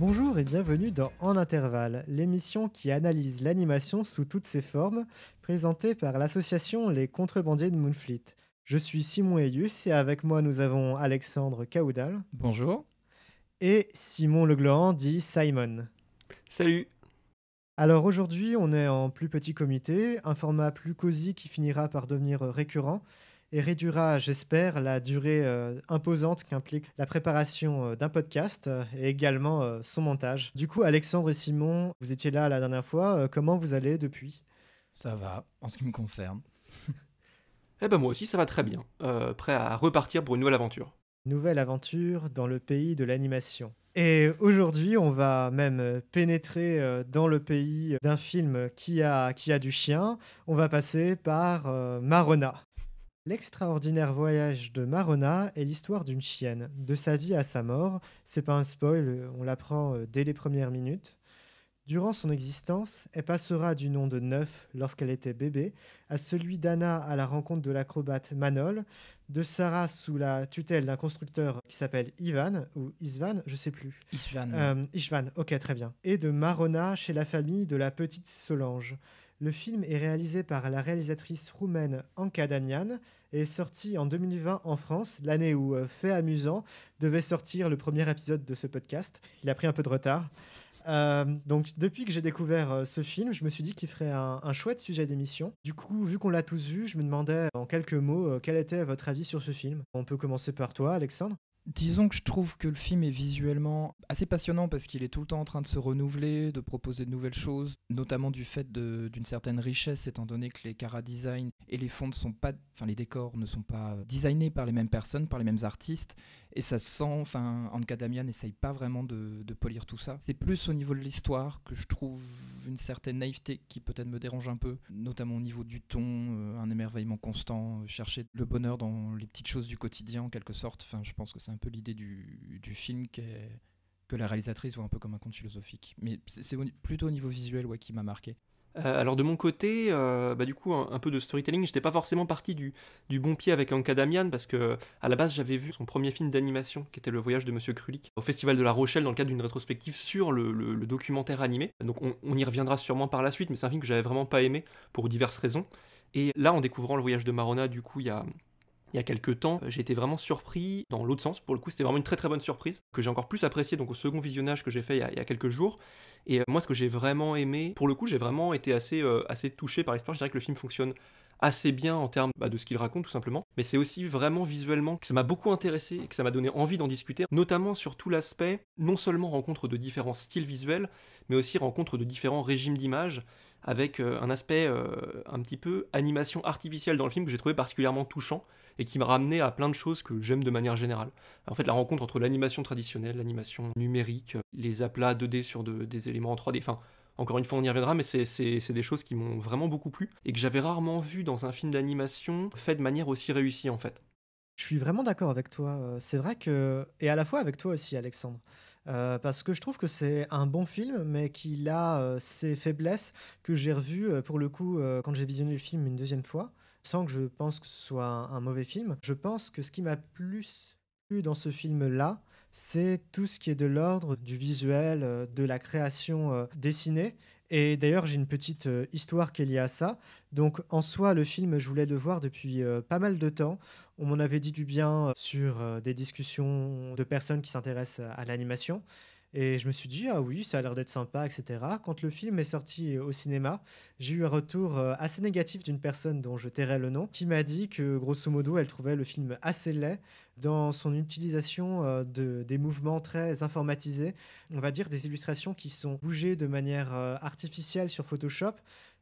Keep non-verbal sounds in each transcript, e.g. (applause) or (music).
Bonjour et bienvenue dans En Intervalle, l'émission qui analyse l'animation sous toutes ses formes, présentée par l'association Les Contrebandiers de Moonfleet. Je suis Simon Ayus et avec moi nous avons Alexandre Caoudal. Bonjour. Et Simon Legland dit Simon. Salut. Alors aujourd'hui, on est en plus petit comité, un format plus cosy qui finira par devenir récurrent et réduira, j'espère, la durée euh, imposante qu'implique la préparation euh, d'un podcast euh, et également son montage. Du coup, Alexandre et Simon, vous étiez là la dernière fois. comment vous allez depuis Ça va, en ce qui me concerne. (laughs) eh ben moi aussi, ça va très bien. prêt à repartir pour une nouvelle aventure. Nouvelle aventure dans le pays de l'animation. Et aujourd'hui, on va même pénétrer dans le pays d'un film qui a, qui a du chien. On va passer par Marona. L'extraordinaire voyage de Marona est l'histoire d'une chienne, de sa vie à sa mort. C'est pas un spoil, euh, on l'apprend euh, dès les premières minutes. Durant son existence, elle passera du nom de Neuf lorsqu'elle était bébé à celui d'Anna à la rencontre de l'acrobate Manol, de Sarah sous la tutelle d'un constructeur qui s'appelle Ivan ou Isvan, je sais plus. Isvan. Euh, ok, très bien. Et de Marona chez la famille de la petite Solange. Le film est réalisé par la réalisatrice roumaine Anka Damian et est sorti en 2020 en France, l'année où euh, Fait Amusant devait sortir le premier épisode de ce podcast. Il a pris un peu de retard. Euh, donc depuis que j'ai découvert euh, ce film, je me suis dit qu'il ferait un, chouette sujet d'émission. Du coup, vu qu'on l'a tous vu, je me demandais en quelques mots euh, quel était votre avis sur ce film. On peut commencer par toi, Alexandre. Disons que je trouve que le film est visuellement assez passionnant parce qu'il est tout le temps en train de se renouveler, de proposer de nouvelles choses, notamment du fait d'une certaine richesse étant donné que les cara design et les fonds ne sont pas, enfin les décors ne sont pas designés par les mêmes personnes, par les mêmes artistes, et ça se sent, enfin, Damian n'essaye pas vraiment de, polir tout ça. C'est plus au niveau de l'histoire que je trouve une certaine naïveté qui peut-être me dérange un peu, notamment au niveau du ton, euh, un émerveillement constant, euh, chercher le bonheur dans les petites choses du quotidien en quelque sorte. Enfin, je pense que c'est un peu l'idée du, film que la réalisatrice voit un peu comme un conte philosophique. Mais c'est plutôt au niveau visuel ouais, qui m'a marqué. Euh, alors de mon côté, euh, bah, du coup un, peu de storytelling, j'étais pas forcément parti du, bon pied avec Anka Damian parce que à la base j'avais vu son premier film d'animation qui était Le Voyage de Monsieur Krulik au Festival de La Rochelle dans le cadre d'une rétrospective sur le, documentaire animé. Donc on, on, y reviendra sûrement par la suite, mais c'est un film que j'avais vraiment pas aimé pour diverses raisons. Et là en découvrant Le Voyage de Marona, du coup il y a il y a quelques temps, euh, j'ai été vraiment surpris dans l'autre sens. Pour le coup, c'était vraiment une très très bonne surprise que j'ai encore plus apprécié donc au second visionnage que j'ai fait il y, a, quelques jours. Et euh, moi, ce que j'ai vraiment aimé, pour le coup, j'ai vraiment été assez, euh, assez touché par l'histoire. Je dirais que le film fonctionne assez bien en termes bah, de ce qu'il raconte tout simplement, mais c'est aussi vraiment visuellement que ça m'a beaucoup intéressé et que ça m'a donné envie d'en discuter, notamment sur tout l'aspect non seulement rencontre de différents styles visuels, mais aussi rencontre de différents régimes d'image avec un aspect un petit peu animation artificielle dans le film que j'ai trouvé particulièrement touchant et qui m'a ramené à plein de choses que j'aime de manière générale. En fait, la rencontre entre l'animation traditionnelle, l'animation numérique, les aplats 2D sur des éléments en 3D, enfin, encore une fois, on y reviendra, mais c'est des choses qui m'ont vraiment beaucoup plu et que j'avais rarement vu dans un film d'animation fait de manière aussi réussie, en fait. Je suis vraiment d'accord avec toi. Euh, c'est vrai que. Et à la fois avec toi aussi, Alexandre. Euh, parce que je trouve que c'est un bon film, mais qu'il a euh, ses faiblesses que j'ai revues pour le coup quand j'ai visionné le film une deuxième fois sans que je pense que ce soit un, mauvais film. Je pense que ce qui m'a plus plu dans ce film-là, c'est tout ce qui est de l'ordre du visuel, euh, de la création euh, dessinée. Et d'ailleurs, j'ai une petite euh, histoire qui est liée à ça. Donc, en soi, le film, je voulais le voir depuis pas mal de temps. On m'en avait dit du bien sur des discussions de personnes qui s'intéressent à l'animation. Et je me suis dit, ah oui, ça a l'air d'être sympa, etc. Quand le film est sorti au cinéma, j'ai eu un retour euh, assez négatif d'une personne dont je tairai le nom, qui m'a dit que, grosso modo, elle trouvait le film assez laid dans son utilisation euh, de, des mouvements très informatisés, on va dire des illustrations qui sont bougées de manière euh, artificielle sur Photoshop,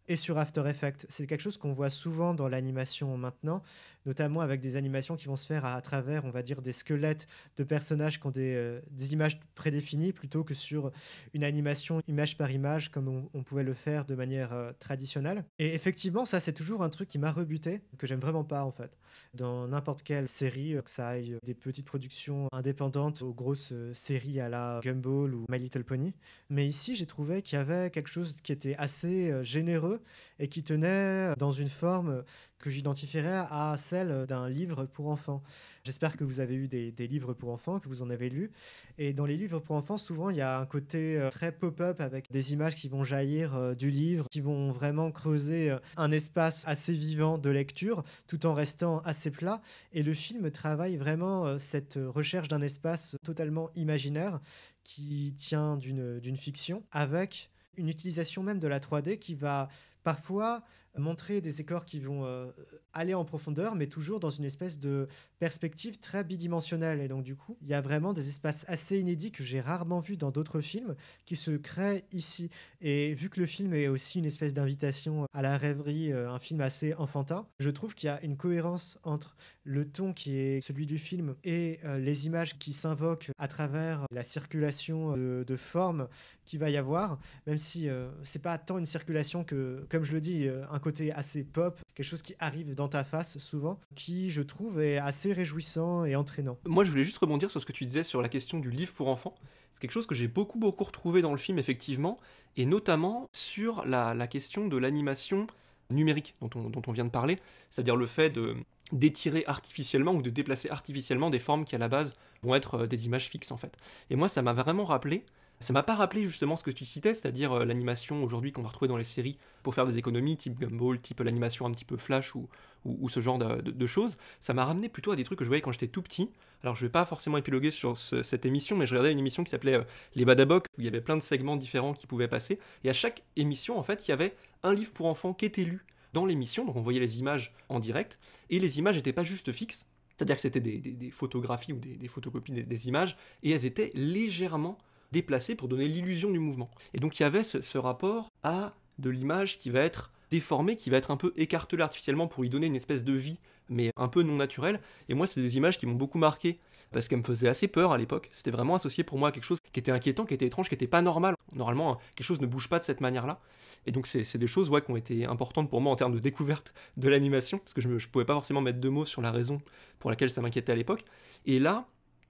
et sur After Effects. C'est quelque chose qu'on voit souvent dans l'animation maintenant, notamment avec des animations qui vont se faire à, travers, on va dire, des squelettes de personnages qui ont euh, des, images prédéfinies plutôt que sur une animation image par image comme on, pouvait le faire de manière euh, traditionnelle. Et effectivement, ça, c'est toujours un truc qui m'a rebuté, que j'aime vraiment pas en fait. Dans n'importe quelle série, euh, que ça aille des petites productions indépendantes aux grosses séries à la Gumball ou My Little Pony. Mais ici, j'ai trouvé qu'il y avait quelque chose qui était assez généreux et qui tenait dans une forme que j'identifierais à celle d'un livre pour enfants. J'espère que vous avez eu des, des, livres pour enfants, que vous en avez lu. Et dans les livres pour enfants, souvent, il y a un côté euh, très pop-up avec des images qui vont jaillir euh, du livre, qui vont vraiment creuser euh, un espace assez vivant de lecture, tout en restant assez plat. Et le film travaille vraiment cette recherche d'un espace totalement imaginaire qui tient d'une fiction avec une utilisation même de la 3D qui va parfois montrer des écarts qui vont euh, aller en profondeur, mais toujours dans une espèce de perspective très bidimensionnelle. Et donc, du coup, il y a vraiment des espaces assez inédits que j'ai rarement vu dans d'autres films qui se créent ici. Et vu que le film est aussi une espèce d'invitation à la rêverie, euh, un film assez enfantin, je trouve qu'il y a une cohérence entre le ton qui est celui du film et euh, les images qui s'invoquent à travers la circulation euh, de, formes qu'il va y avoir, même si ce euh, c'est pas tant une circulation que, comme je le dis, un côté assez pop, quelque chose qui arrive dans ta face souvent, qui je trouve est assez réjouissant et entraînant. Moi je voulais juste rebondir sur ce que tu disais sur la question du livre pour enfants. C'est quelque chose que j'ai beaucoup beaucoup retrouvé dans le film effectivement, et notamment sur la, question de l'animation numérique dont on, vient de parler, c'est-à-dire le fait de d'étirer artificiellement ou de déplacer artificiellement des formes qui à la base vont être euh, des images fixes en fait. Et moi ça m'a vraiment rappelé, ça m'a pas rappelé justement ce que tu citais, c'est-à-dire euh, l'animation aujourd'hui qu'on va retrouver dans les séries pour faire des économies, type Gumball, type euh, l'animation un petit peu flash ou, ou, ce genre de, choses. Ça m'a ramené plutôt à des trucs que je voyais quand j'étais tout petit. Alors je vais pas forcément épiloguer sur cette émission, mais je regardais une émission qui s'appelait Les Badabocs, où il y avait plein de segments différents qui pouvaient passer. Et à chaque émission en fait, il y avait un livre pour enfants qui était lu dans l'émission, donc on voyait les images en direct, et les images n'étaient pas juste fixes, c'est-à-dire que c'était des, photographies ou des, photocopies des, images, et elles étaient légèrement déplacées pour donner l'illusion du mouvement. Et donc il y avait ce rapport à de l'image qui va être déformé qui va être un peu écartelé artificiellement pour lui donner une espèce de vie, mais un peu non naturelle. Et moi, c'est des images qui m'ont beaucoup marqué parce qu'elles me faisaient assez peur à l'époque. C'était vraiment associé pour moi à quelque chose qui était inquiétant, qui était étrange, qui n'était pas normal. Normalement, quelque chose ne bouge pas de cette manière-là. Et donc, c'est des choses ouais, qui ont été importantes pour moi en termes de découverte de l'animation parce que je ne pouvais pas forcément mettre deux mots sur la raison pour laquelle ça m'inquiétait à l'époque. Et là,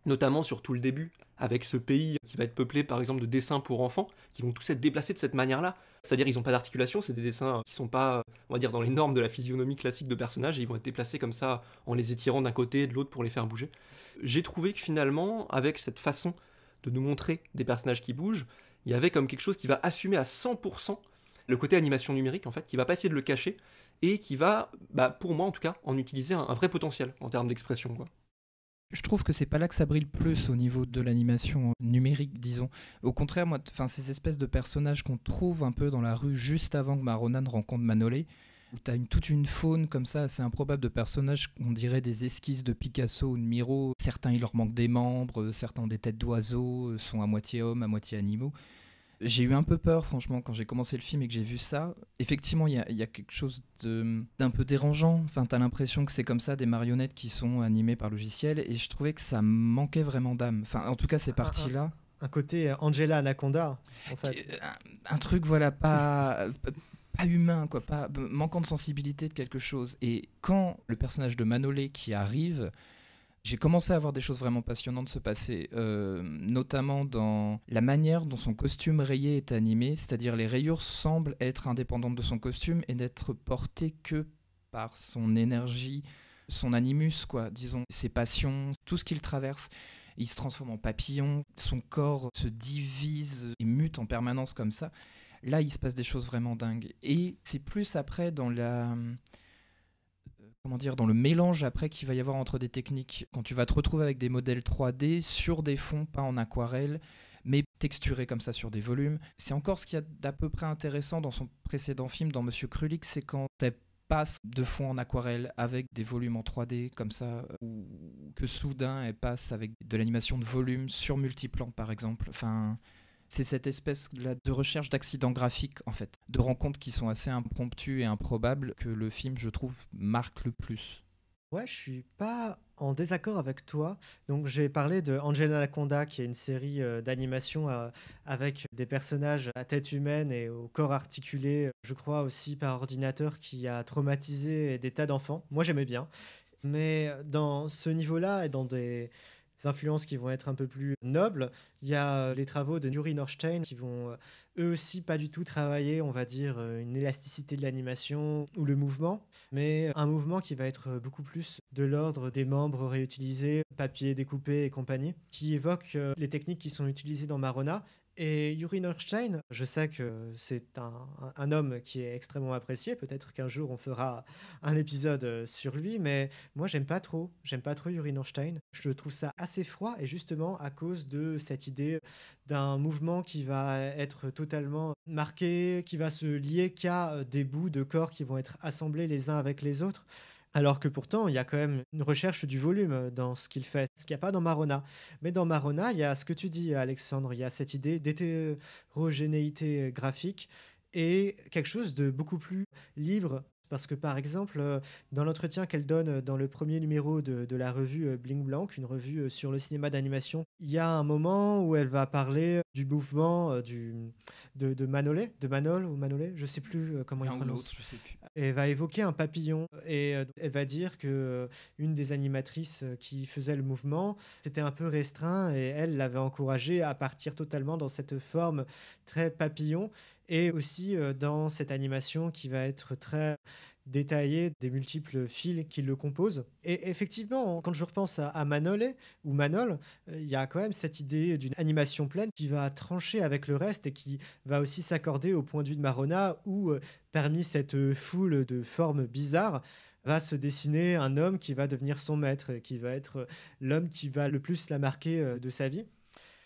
notamment sur tout le début, avec ce pays qui va être peuplé par exemple de dessins pour enfants, qui vont tous être déplacés de cette manière-là. C'est-à-dire ils n'ont pas d'articulation, c'est des dessins qui sont pas, on va dire, dans les normes de la physionomie classique de personnages, et ils vont être déplacés comme ça en les étirant d'un côté et de l'autre pour les faire bouger. J'ai trouvé que finalement, avec cette façon de nous montrer des personnages qui bougent, il y avait comme quelque chose qui va assumer à 100% le côté animation numérique en fait, qui va pas essayer de le cacher et qui va, bah, pour moi en tout cas, en utiliser un, un vrai potentiel en termes d'expression. Quoi je trouve que c'est pas là que ça brille plus au niveau de l'animation numérique, disons. Au contraire, enfin, ces espèces de personnages qu'on trouve un peu dans la rue juste avant que Maronan rencontre Manolé, tu t'as une, toute une faune comme ça c'est improbable de personnages, qu'on dirait des esquisses de Picasso ou de Miro. Certains, il leur manquent des membres, euh, certains ont des têtes d'oiseaux, euh, sont à moitié hommes, à moitié animaux j'ai eu un peu peur, franchement, quand j'ai commencé le film et que j'ai vu ça. Effectivement, il y, a, quelque chose d'un peu dérangeant. Enfin, t'as l'impression que c'est comme ça, des marionnettes qui sont animées par logiciel. Et je trouvais que ça manquait vraiment d'âme. Enfin, en tout cas, ces ah, ah, ah. parties-là. Un, côté euh, Angela Anaconda, en fait. Euh, un, un truc, voilà, pas. (laughs) pas humain, quoi, pas manquant de sensibilité de quelque chose. Et quand le personnage de Manolé qui arrive, j'ai commencé à voir des choses vraiment passionnantes se passer, euh, notamment dans la manière dont son costume rayé est animé, c'est-à-dire les rayures semblent être indépendantes de son costume et n'être portées que par son énergie, son animus, quoi, disons, ses passions, tout ce qu'il traverse. Il se transforme en papillon, son corps se divise et mute en permanence comme ça. Là, il se passe des choses vraiment dingues. Et c'est plus après dans la comment dire, dans le mélange après qu'il va y avoir entre des techniques, quand tu vas te retrouver avec des modèles 3D sur des fonds, pas en aquarelle, mais texturés comme ça sur des volumes. C'est encore ce qu'il y a d'à peu près intéressant dans son précédent film, dans Monsieur Krulik, c'est quand elle passe de fond en aquarelle avec des volumes en 3D comme ça, ou que soudain elle passe avec de l'animation de volume sur multiplan par exemple. Enfin, c'est cette espèce de recherche d'accidents graphiques, en fait, de rencontres qui sont assez impromptues et improbables que le film, je trouve, marque le plus. Ouais, je suis pas en désaccord avec toi. Donc j'ai parlé de Angela Laconda, qui est une série euh, d'animation euh, avec des personnages à tête humaine et au corps articulé, je crois aussi par ordinateur, qui a traumatisé des tas d'enfants. Moi j'aimais bien. Mais euh, dans ce niveau-là et dans des, influences qui vont être un peu plus nobles. Il y a euh, les travaux de Nuri Norstein qui vont euh, eux aussi pas du tout travailler, on va dire, euh, une élasticité de l'animation ou le mouvement, mais un mouvement qui va être beaucoup plus de l'ordre des membres réutilisés, papier découpé et compagnie, qui évoque les techniques qui sont utilisées dans Marona et Yuri Norstein, je sais que c'est un, homme qui est extrêmement apprécié. Peut-être qu'un jour on fera un épisode euh, sur lui, mais moi j'aime pas trop. J'aime pas trop Yuri Norstein. Je trouve ça assez froid et justement à cause de cette idée d'un mouvement qui va être totalement marqué, qui va se lier qu'à euh, des bouts de corps qui vont être assemblés les uns avec les autres. Alors que pourtant, il y a quand même une recherche du volume euh, dans ce qu'il fait, ce qu'il n'y a pas dans Marona. Mais dans Marona, il y a ce que tu dis, Alexandre, il y a cette idée d'hétérogénéité euh, graphique et quelque chose de beaucoup plus libre parce que par exemple, euh, dans l'entretien qu'elle donne euh, dans le premier numéro de, la revue euh, Bling Blanc, une revue sur le cinéma d'animation, il y a un moment où elle va parler du mouvement du, de, de Manolé, de Manol ou Manolé, je sais plus comment il prononce. Je sais plus. Elle va évoquer un papillon et elle va dire que une des animatrices qui faisait le mouvement, c'était un peu restreint et elle l'avait encouragée à partir totalement dans cette forme très papillon et aussi euh, dans cette animation qui va être très détaillée des multiples fils qui le composent. Et effectivement, quand je repense à Manolé ou Manol, euh, il y a quand même cette idée d'une animation pleine qui va trancher avec le reste et qui va aussi s'accorder au point de vue de Marona où, euh, parmi cette foule de formes bizarres, va se dessiner un homme qui va devenir son maître, qui va être l'homme qui va le plus la marquer de sa vie.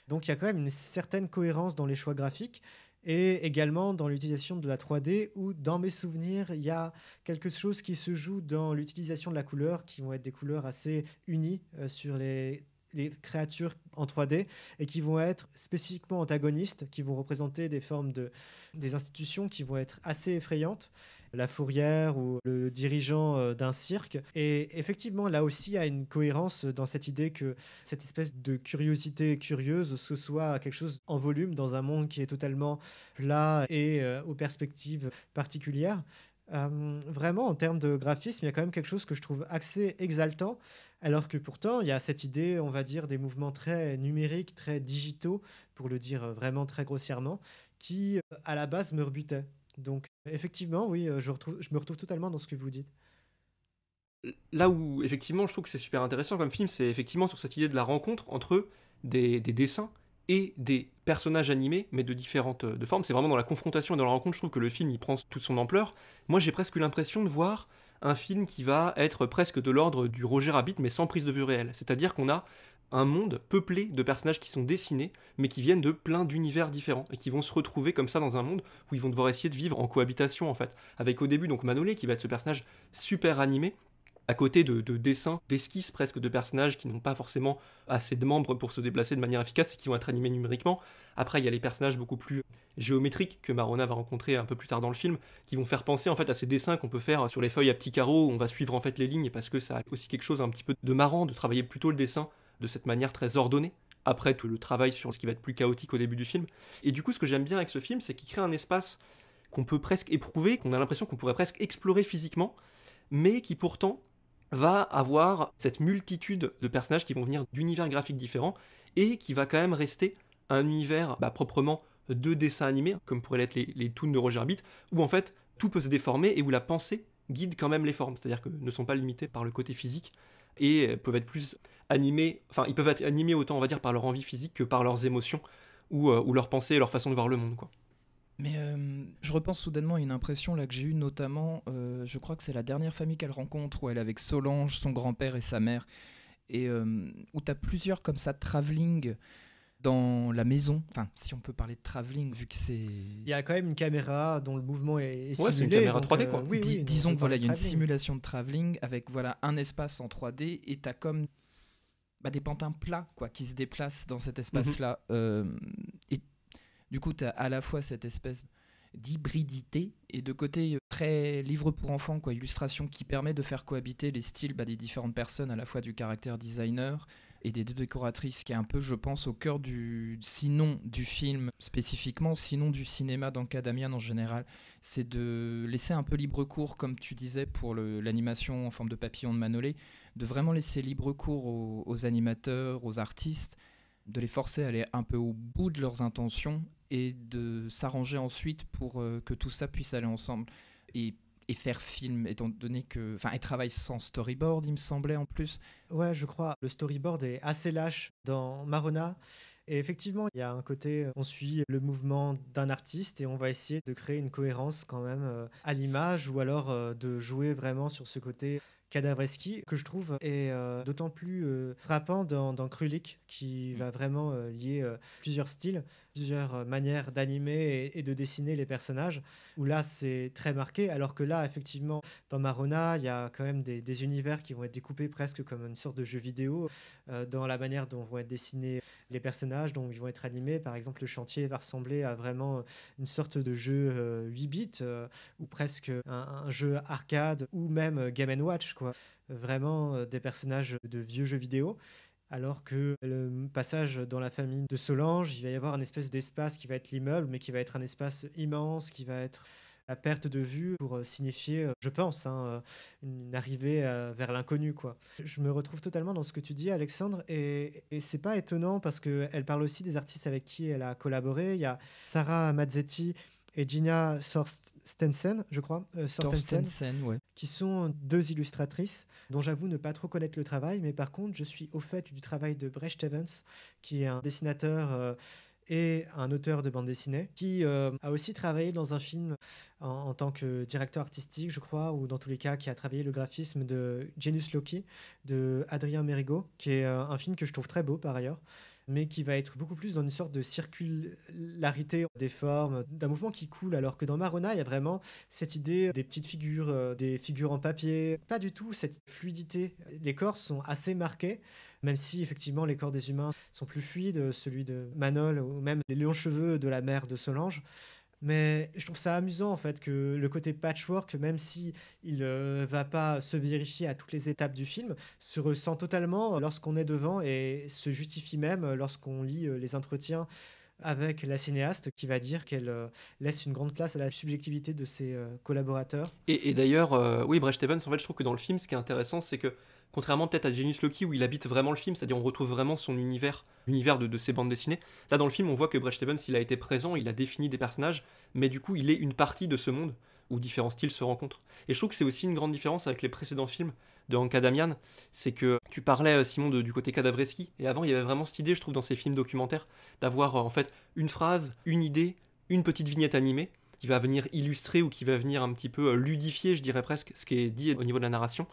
Donc il y a quand même une certaine cohérence dans les choix graphiques et également dans l'utilisation de la 3D où dans mes souvenirs, il y a quelque chose qui se joue dans l'utilisation de la couleur, qui vont être des couleurs assez unies euh, sur les, les créatures en 3D et qui vont être spécifiquement antagonistes, qui vont représenter des formes de des institutions qui vont être assez effrayantes la fourrière ou le dirigeant euh, d'un cirque. Et effectivement, là aussi, il y a une cohérence dans cette idée que cette espèce de curiosité curieuse, ce soit quelque chose en volume dans un monde qui est totalement plat et euh, aux perspectives particulières. Euh, vraiment, en termes de graphisme, il y a quand même quelque chose que je trouve assez exaltant, alors que pourtant, il y a cette idée, on va dire, des mouvements très numériques, très digitaux, pour le dire vraiment très grossièrement, qui, à la base, me rebutait. Donc effectivement, oui, euh, je, me retrouve totalement dans ce que vous dites là où effectivement je trouve que c'est super intéressant comme film, c'est effectivement sur cette idée de la rencontre entre des, dessins et des personnages animés, mais de différentes euh, de formes. C'est vraiment dans la confrontation et dans la rencontre, je trouve que le film y prend toute son ampleur. Moi j'ai presque l'impression de voir un film qui va être presque de l'ordre du Roger Rabbit, mais sans prise de vue réelle. C'est-à-dire qu'on a un monde peuplé de personnages qui sont dessinés, mais qui viennent de plein d'univers différents, et qui vont se retrouver comme ça dans un monde où ils vont devoir essayer de vivre en cohabitation, en fait. Avec au début, donc Manolé, qui va être ce personnage super animé, à côté de, dessins, d'esquisses presque de personnages qui n'ont pas forcément assez de membres pour se déplacer de manière efficace et qui vont être animés numériquement. Après, il y a les personnages beaucoup plus géométriques que Marona va rencontrer un peu plus tard dans le film, qui vont faire penser en fait à ces dessins qu'on peut faire sur les feuilles à petits carreaux, où on va suivre en fait les lignes, parce que ça a aussi quelque chose un petit peu de marrant de travailler plutôt le dessin de cette manière très ordonnée, après tout le travail sur ce qui va être plus chaotique au début du film. Et du coup, ce que j'aime bien avec ce film, c'est qu'il crée un espace qu'on peut presque éprouver, qu'on a l'impression qu'on pourrait presque explorer physiquement, mais qui pourtant va avoir cette multitude de personnages qui vont venir d'univers graphiques différents et qui va quand même rester un univers bah, proprement de dessin animé, comme pourraient l'être les, toons de Roger Rabbit, où en fait tout peut se déformer et où la pensée guide quand même les formes, c'est-à-dire que ne sont pas limitées par le côté physique et peuvent être plus animés, enfin ils peuvent être animés autant on va dire par leur envie physique que par leurs émotions ou, euh, ou leurs pensées leur façon de voir le monde quoi. Mais euh, je repense soudainement à une impression là que j'ai eue notamment, euh, je crois que c'est la dernière famille qu'elle rencontre où elle est avec Solange, son grand-père et sa mère, et où tu as plusieurs comme ça travelling dans la maison, enfin si on peut parler de travelling vu que c'est... Il y a quand même une caméra dont le mouvement est, simulé. c'est une caméra 3D quoi. disons que voilà, il y a une simulation de travelling avec voilà un espace en 3D et as comme bah, des pantins plats quoi, qui se déplacent dans cet espace-là. Euh, et du coup, tu as à la fois cette espèce d'hybridité et de côté euh, très livre pour enfants, quoi, illustration qui permet de faire cohabiter les styles bah, des différentes personnes, à la fois du caractère designer et des deux décoratrices, qui est un peu, je pense, au cœur du, sinon du film spécifiquement, sinon du cinéma dans Damian en général. C'est de laisser un peu libre cours, comme tu disais, pour l'animation en forme de papillon de Manolé, de vraiment laisser libre cours aux, animateurs, aux artistes, de les forcer à aller un peu au bout de leurs intentions et de s'arranger ensuite pour euh, que tout ça puisse aller ensemble. Et faire film, étant donné que. Enfin, et travaillent sans storyboard, il me semblait en plus. Ouais, je crois. Le storyboard est assez lâche dans Marona. Et effectivement, il y a un côté, euh, on suit le mouvement d'un artiste et on va essayer de créer une cohérence quand même euh, à l'image ou alors de jouer vraiment sur ce côté Cadavreski que je trouve est euh, d'autant plus euh, frappant dans, dans Krulik, qui mm. va vraiment euh, lier plusieurs styles plusieurs euh, manières d'animer et, de dessiner les personnages, où là c'est très marqué, alors que là effectivement dans Marona il y a quand même des, univers qui vont être découpés presque comme une sorte de jeu vidéo euh, dans la manière dont vont être dessinés les personnages, dont ils vont être animés. Par exemple le chantier va ressembler à vraiment une sorte de jeu 8 euh, bits ou presque un, un, jeu arcade ou même Game Watch quoi. Vraiment des personnages de vieux jeux vidéo alors que le passage dans la famille de Solange, il va y avoir un espèce d'espace qui va être l'immeuble, mais qui va être un espace immense, qui va être la perte de vue pour euh, signifier, euh, je pense, hein, euh, une arrivée vers l'inconnu. quoi. Je me retrouve totalement dans ce que tu dis, Alexandre, et, et c'est pas étonnant parce qu'elle parle aussi des artistes avec qui elle a collaboré. Il y a Sarah Mazzetti, et Gina Sorstensen, je crois, euh, qui sont deux illustratrices dont j'avoue ne pas trop connaître le travail, mais par contre, je suis au fait du travail de Brecht Evans, qui est un dessinateur. Euh, et un auteur de bande dessinée qui euh, a aussi travaillé dans un film en, tant que directeur artistique, je crois, ou dans tous les cas qui a travaillé le graphisme de Genus Loki de Adrien Mérigot, qui est un film que je trouve très beau par ailleurs mais qui va être beaucoup plus dans une sorte de circularité des formes, d'un mouvement qui coule, alors que dans Marona, il y a vraiment cette idée des petites figures, euh, des figures en papier, pas du tout cette fluidité. Les corps sont assez marqués, même si effectivement les corps des humains sont plus fluides, euh, celui de Manol ou même les longs cheveux de la mère de Solange. Mais je trouve ça amusant en fait que le côté patchwork, même si il euh, va pas se vérifier à toutes les étapes du film, se ressent totalement euh, lorsqu'on est devant et se justifie même euh, lorsqu'on lit les entretiens avec la cinéaste qui va dire qu'elle laisse une grande place à la subjectivité de ses collaborateurs. Et, et d'ailleurs, oui, Brecht Evans, en fait, je trouve que dans le film, ce qui est intéressant, c'est que Contrairement peut-être à Genius Loki où il habite vraiment le film, c'est-à-dire on retrouve vraiment son univers, l'univers de, ses bandes dessinées. Là dans le film, on voit que Brecht Stevens, il a été présent, il a défini des personnages, mais du coup, il est une partie de ce monde où différents styles se rencontrent. Et je trouve que c'est aussi une grande différence avec les précédents films de Anka Damian, c'est que tu parlais euh, Simon de, du côté cadavreski et avant il y avait vraiment cette idée, je trouve, dans ces films documentaires, d'avoir euh, en fait une phrase, une idée, une petite vignette animée qui va venir illustrer ou qui va venir un petit peu euh, ludifier, je dirais presque, ce qui est dit au niveau de la narration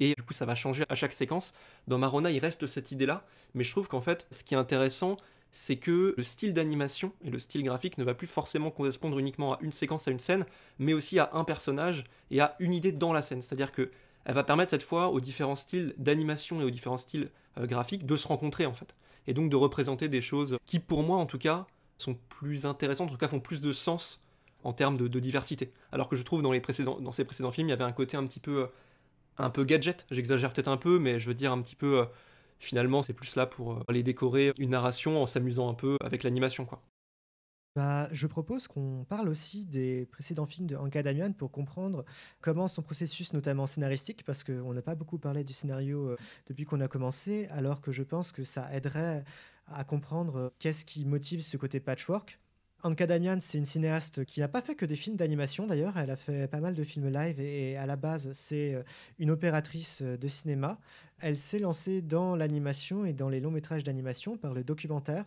et du coup ça va changer à chaque séquence. Dans Marona, il reste cette idée-là, mais je trouve qu'en fait, ce qui est intéressant, c'est que le style d'animation et le style graphique ne va plus forcément correspondre uniquement à une séquence, à une scène, mais aussi à un personnage et à une idée dans la scène. C'est-à-dire que elle va permettre cette fois aux différents styles d'animation et aux différents styles euh, graphiques de se rencontrer en fait, et donc de représenter des choses qui pour moi en tout cas sont plus intéressantes, en tout cas font plus de sens en termes de, diversité. Alors que je trouve dans, les précédents, dans ces précédents films, il y avait un côté un petit peu euh, un peu gadget. J'exagère peut-être un peu, mais je veux dire un petit peu. Euh, finalement, c'est plus là pour euh, aller décorer une narration en s'amusant un peu avec l'animation, quoi. Bah, je propose qu'on parle aussi des précédents films de Anka Damian pour comprendre comment son processus, notamment scénaristique, parce qu'on n'a pas beaucoup parlé du scénario euh, depuis qu'on a commencé, alors que je pense que ça aiderait à comprendre qu'est-ce qui motive ce côté patchwork Anka Damian, c'est une cinéaste qui n'a pas fait que des films d'animation d'ailleurs, elle a fait pas mal de films live et, à la base c'est euh, une opératrice euh, de cinéma. Elle s'est lancée dans l'animation et dans les longs métrages d'animation par le documentaire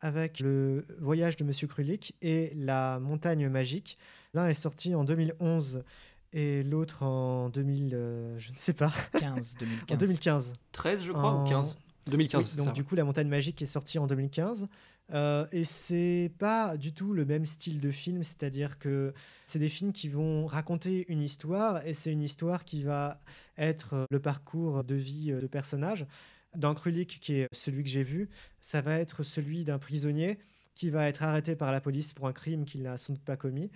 avec le voyage de Monsieur Krulik et la montagne magique. L'un est sorti en 2011 et l'autre en 2000, euh, je ne sais pas. 15, 2015. (laughs) en 2015. 13 je crois ou 15 2015. donc du coup la montagne magique est sortie en 2015. Euh, et c'est pas du tout le même style de film, c'est-à-dire que c'est des films qui vont raconter une histoire et c'est une histoire qui va être le parcours de vie euh, de personnages. Dans Krulik, qui est celui que j'ai vu, ça va être celui d'un prisonnier qui va être arrêté par la police pour un crime qu'il n'a sans doute pas commis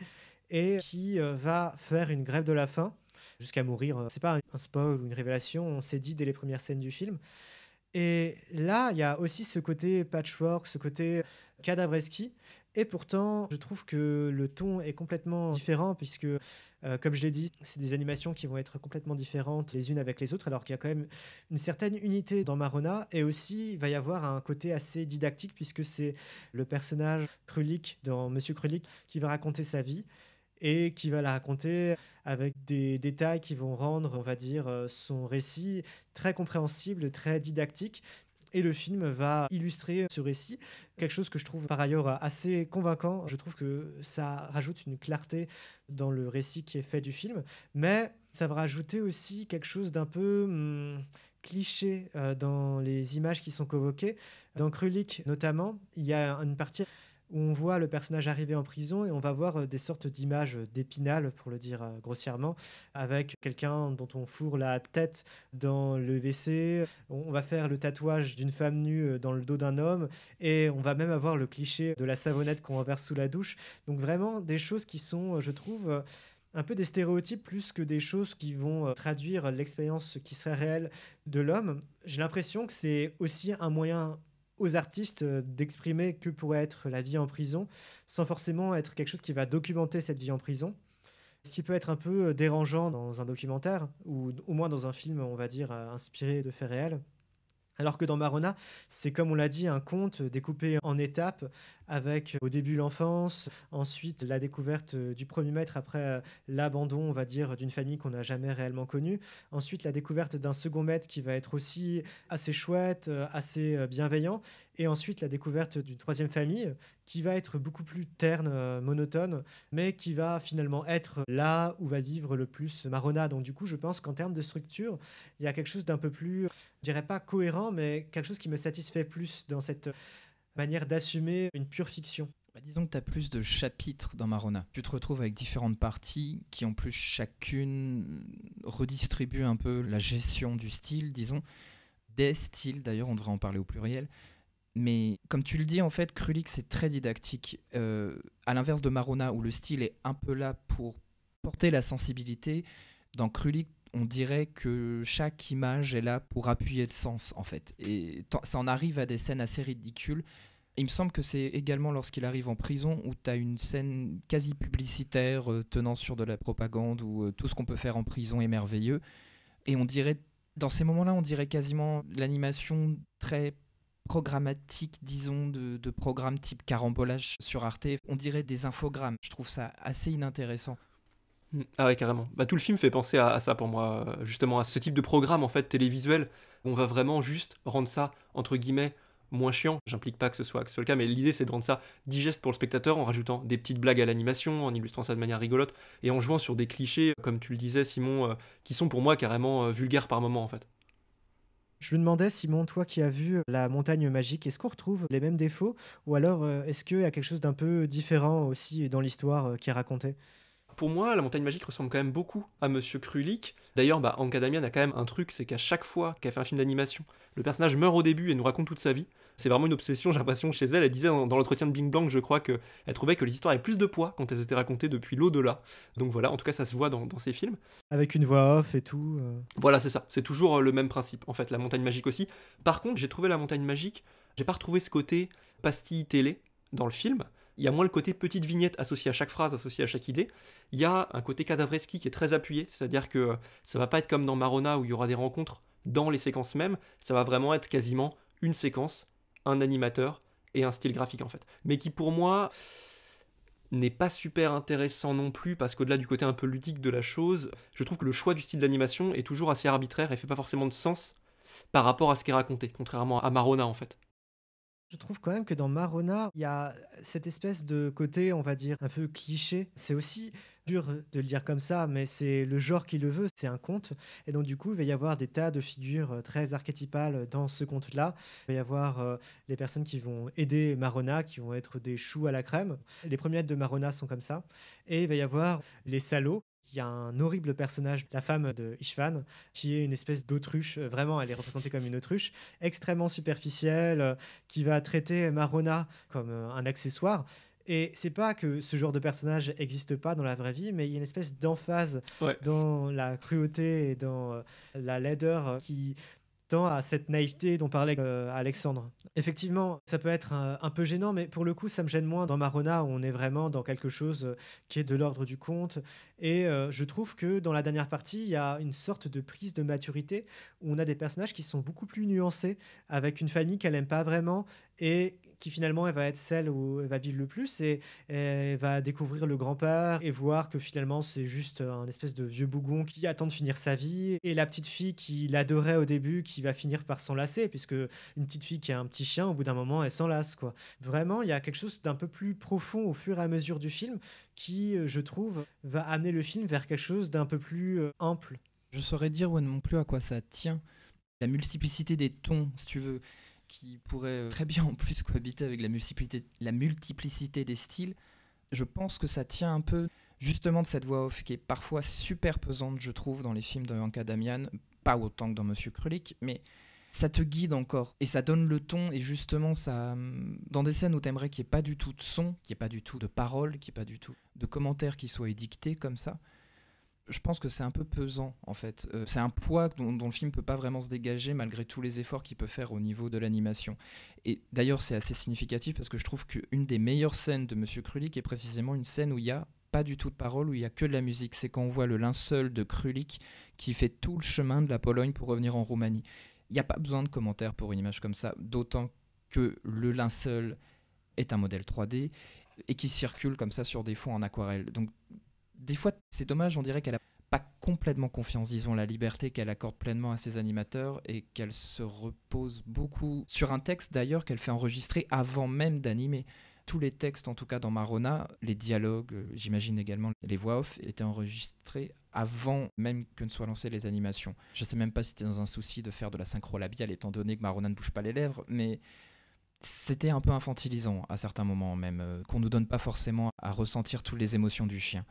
et qui euh, va faire une grève de la faim jusqu'à mourir. C'est pas un spoil ou une révélation, on s'est dit dès les premières scènes du film. Et là, il y a aussi ce côté patchwork, ce côté cadavreski. Et pourtant, je trouve que le ton est complètement différent, puisque, euh, comme je l'ai dit, c'est des animations qui vont être complètement différentes les unes avec les autres, alors qu'il y a quand même une certaine unité dans Marona. Et aussi, il va y avoir un côté assez didactique, puisque c'est le personnage Krulik dans Monsieur Krulik qui va raconter sa vie et qui va la raconter avec des détails qui vont rendre, on va dire, euh, son récit très compréhensible, très didactique. Et le film va illustrer ce récit, quelque chose que je trouve par ailleurs assez convaincant. Je trouve que ça rajoute une clarté dans le récit qui est fait du film, mais ça va rajouter aussi quelque chose d'un peu hmm, cliché euh, dans les images qui sont convoquées. Dans Krulik notamment, il y a une partie on voit le personnage arriver en prison et on va voir euh, des sortes d'images d'épinal, pour le dire euh, grossièrement, avec quelqu'un dont on fourre la tête dans le WC, on va faire le tatouage d'une femme nue euh, dans le dos d'un homme, et on va même avoir le cliché de la savonnette qu'on renverse sous la douche. Donc vraiment des choses qui sont, je trouve, un peu des stéréotypes plus que des choses qui vont traduire l'expérience qui serait réelle de l'homme. J'ai l'impression que c'est aussi un moyen aux artistes euh, d'exprimer que pourrait être la vie en prison, sans forcément être quelque chose qui va documenter cette vie en prison. Ce qui peut être un peu euh, dérangeant dans un documentaire, ou au moins dans un film, on va dire, euh, inspiré de faits réels. Alors que dans Marona, c'est comme on l'a dit, un conte découpé en étapes, avec euh, au début l'enfance, ensuite la découverte euh, du premier maître après euh, l'abandon, on va dire, d'une famille qu'on n'a jamais réellement connue, ensuite la découverte d'un second maître qui va être aussi assez chouette, assez bienveillant, et ensuite, la découverte d'une troisième famille qui va être beaucoup plus terne, euh, monotone, mais qui va finalement être là où va vivre le plus Marona. Donc du coup, je pense qu'en termes de structure, il y a quelque chose d'un peu plus, je dirais pas cohérent, mais quelque chose qui me satisfait plus dans cette manière d'assumer une pure fiction. Bah, disons que tu as plus de chapitres dans Marona. Tu te retrouves avec différentes parties qui en plus chacune redistribue un peu la gestion du style, disons, des styles, d'ailleurs on devrait en parler au pluriel, mais comme tu le dis, en fait, Krulik, c'est très didactique. Euh, à l'inverse de Marona, où le style est un peu là pour porter la sensibilité, dans Krulik, on dirait que chaque image est là pour appuyer de sens, en fait. Et ça en arrive à des scènes assez ridicules. Il me semble que c'est également lorsqu'il arrive en prison où tu as une scène quasi publicitaire euh, tenant sur de la propagande où euh, tout ce qu'on peut faire en prison est merveilleux. Et on dirait, dans ces moments-là, on dirait quasiment l'animation très programmatique, disons, de, de programmes type carambolage sur Arte. On dirait des infogrammes. Je trouve ça assez inintéressant. Mm. Ah ouais, carrément. Bah, tout le film fait penser à, ça pour moi, euh, justement, à ce type de programme en fait télévisuel. on va vraiment juste rendre ça, entre guillemets, moins chiant. J'implique pas que ce soit, que le cas, mais l'idée c'est de rendre ça digeste pour le spectateur en rajoutant des petites blagues à l'animation, en illustrant ça de manière rigolote et en jouant sur des clichés, comme tu le disais, Simon, euh, qui sont pour moi carrément euh, vulgaires par moment en fait. Je me demandais, Simon, toi qui as vu euh, la montagne magique, est-ce qu'on retrouve les mêmes défauts ou alors euh, est-ce qu'il y a quelque chose d'un peu différent aussi dans l'histoire euh, qui est racontée pour moi, la montagne magique ressemble quand même beaucoup à Monsieur Krulik. D'ailleurs, bah, Anka Damian a quand même un truc, c'est qu'à chaque fois qu'elle fait un film d'animation, le personnage meurt au début et nous raconte toute sa vie. C'est vraiment une obsession, j'ai l'impression, chez elle. Elle disait dans, l'entretien de Bing Blanc, je crois, qu'elle trouvait que les histoires avaient plus de poids quand elles étaient racontées depuis l'au-delà. Donc voilà, en tout cas, ça se voit dans, ces films. Avec une voix off et tout. Euh. Voilà, c'est ça. C'est toujours euh, le même principe, en fait, la montagne magique aussi. Par contre, j'ai trouvé la montagne magique, j'ai pas retrouvé ce côté pastille télé dans le film. Il y a moins le côté petite vignette associée à chaque phrase, associée à chaque idée. Il y a un côté cadavreski qui est très appuyé, c'est-à-dire que euh, ça va pas être comme dans Marona où il y aura des rencontres dans les séquences mêmes, ça va vraiment être quasiment une séquence un animateur et un style graphique en fait. Mais qui pour moi n'est pas super intéressant non plus parce qu'au-delà du côté un peu ludique de la chose, je trouve que le choix du style d'animation est toujours assez arbitraire et fait pas forcément de sens par rapport à ce qui est raconté, contrairement à Marona en fait. Je trouve quand même que dans Marona, il y a cette espèce de côté, on va dire, un peu cliché. C'est aussi dur de le dire comme ça, mais c'est le genre qui le veut, c'est un conte. Et donc, du coup, il va y avoir des tas de figures euh, très archétypales dans ce conte-là. Il va y avoir euh, les personnes qui vont aider Marona, qui vont être des choux à la crème. Les premières de Marona sont comme ça. Et il va y avoir les salauds, il y a un horrible personnage, la femme de Ishvan, qui est une espèce d'autruche, euh, vraiment, elle est représentée comme une autruche, extrêmement superficielle, euh, qui va traiter Marona comme euh, un accessoire. Et c'est pas que ce genre de personnage n'existe pas dans la vraie vie, mais il y a une espèce d'emphase dans la cruauté et dans la laideur qui à cette naïveté dont parlait euh, Alexandre. Effectivement, ça peut être euh, un, peu gênant, mais pour le coup, ça me gêne moins dans Marona, où on est vraiment dans quelque chose euh, qui est de l'ordre du conte. Et je trouve que dans la dernière partie, il y a une sorte de prise de maturité, où on a des personnages qui sont beaucoup plus nuancés, avec une famille qu'elle n'aime pas vraiment, et qui finalement elle va être celle où elle va vivre le plus et, va découvrir le grand-père et voir que finalement c'est juste un espèce de vieux bougon qui attend de finir sa vie et la petite fille qui l'adorait au début qui va finir par s'enlacer puisque une petite fille qui a un petit chien au bout d'un moment elle s'enlace quoi. Vraiment il y a quelque chose d'un peu plus profond au fur et à mesure du film qui euh, je trouve va amener le film vers quelque chose d'un peu plus euh, ample. Je saurais dire ou non plus à quoi ça tient. La multiplicité des tons, si tu veux qui pourrait euh, très bien en plus cohabiter avec la multiplicité, des styles, je pense que ça tient un peu justement de cette voix off qui est parfois super pesante, je trouve, dans les films de Damian, pas autant que dans Monsieur Krulik, mais ça te guide encore et ça donne le ton et justement ça mm, dans des scènes où t'aimerais qu'il n'y ait pas du tout de son, qu'il n'y ait pas du tout de paroles, qu'il n'y ait pas du tout de commentaires qui soient édictés comme ça, je pense que c'est un peu pesant en fait. Euh, c'est un poids dont, le film peut pas vraiment se dégager malgré tous les efforts qu'il peut faire au niveau de l'animation. Et d'ailleurs c'est assez significatif parce que je trouve qu'une des meilleures scènes de Monsieur Krulik est précisément une scène où il n'y a pas du tout de parole, où il n'y a que de la musique. C'est quand on voit le linceul de Krulik qui fait tout le chemin de la Pologne pour revenir en Roumanie. Il n'y a pas besoin de commentaires pour une image comme ça, d'autant que le linceul est un modèle 3D et qui circule comme ça sur des fonds en aquarelle. Donc des fois, c'est dommage, on dirait qu'elle n'a pas complètement confiance, disons, la liberté qu'elle accorde pleinement à ses animateurs et qu'elle se repose beaucoup sur un texte d'ailleurs qu'elle fait enregistrer avant même d'animer. Tous les textes, en tout cas dans Marona, les dialogues, euh, j'imagine également les voix off, étaient enregistrés avant même que ne soient lancées les animations. Je ne sais même pas si c'était dans un souci de faire de la synchro labiale, étant donné que Marona ne bouge pas les lèvres, mais c'était un peu infantilisant à certains moments même, euh, qu'on ne nous donne pas forcément à ressentir toutes les émotions du chien.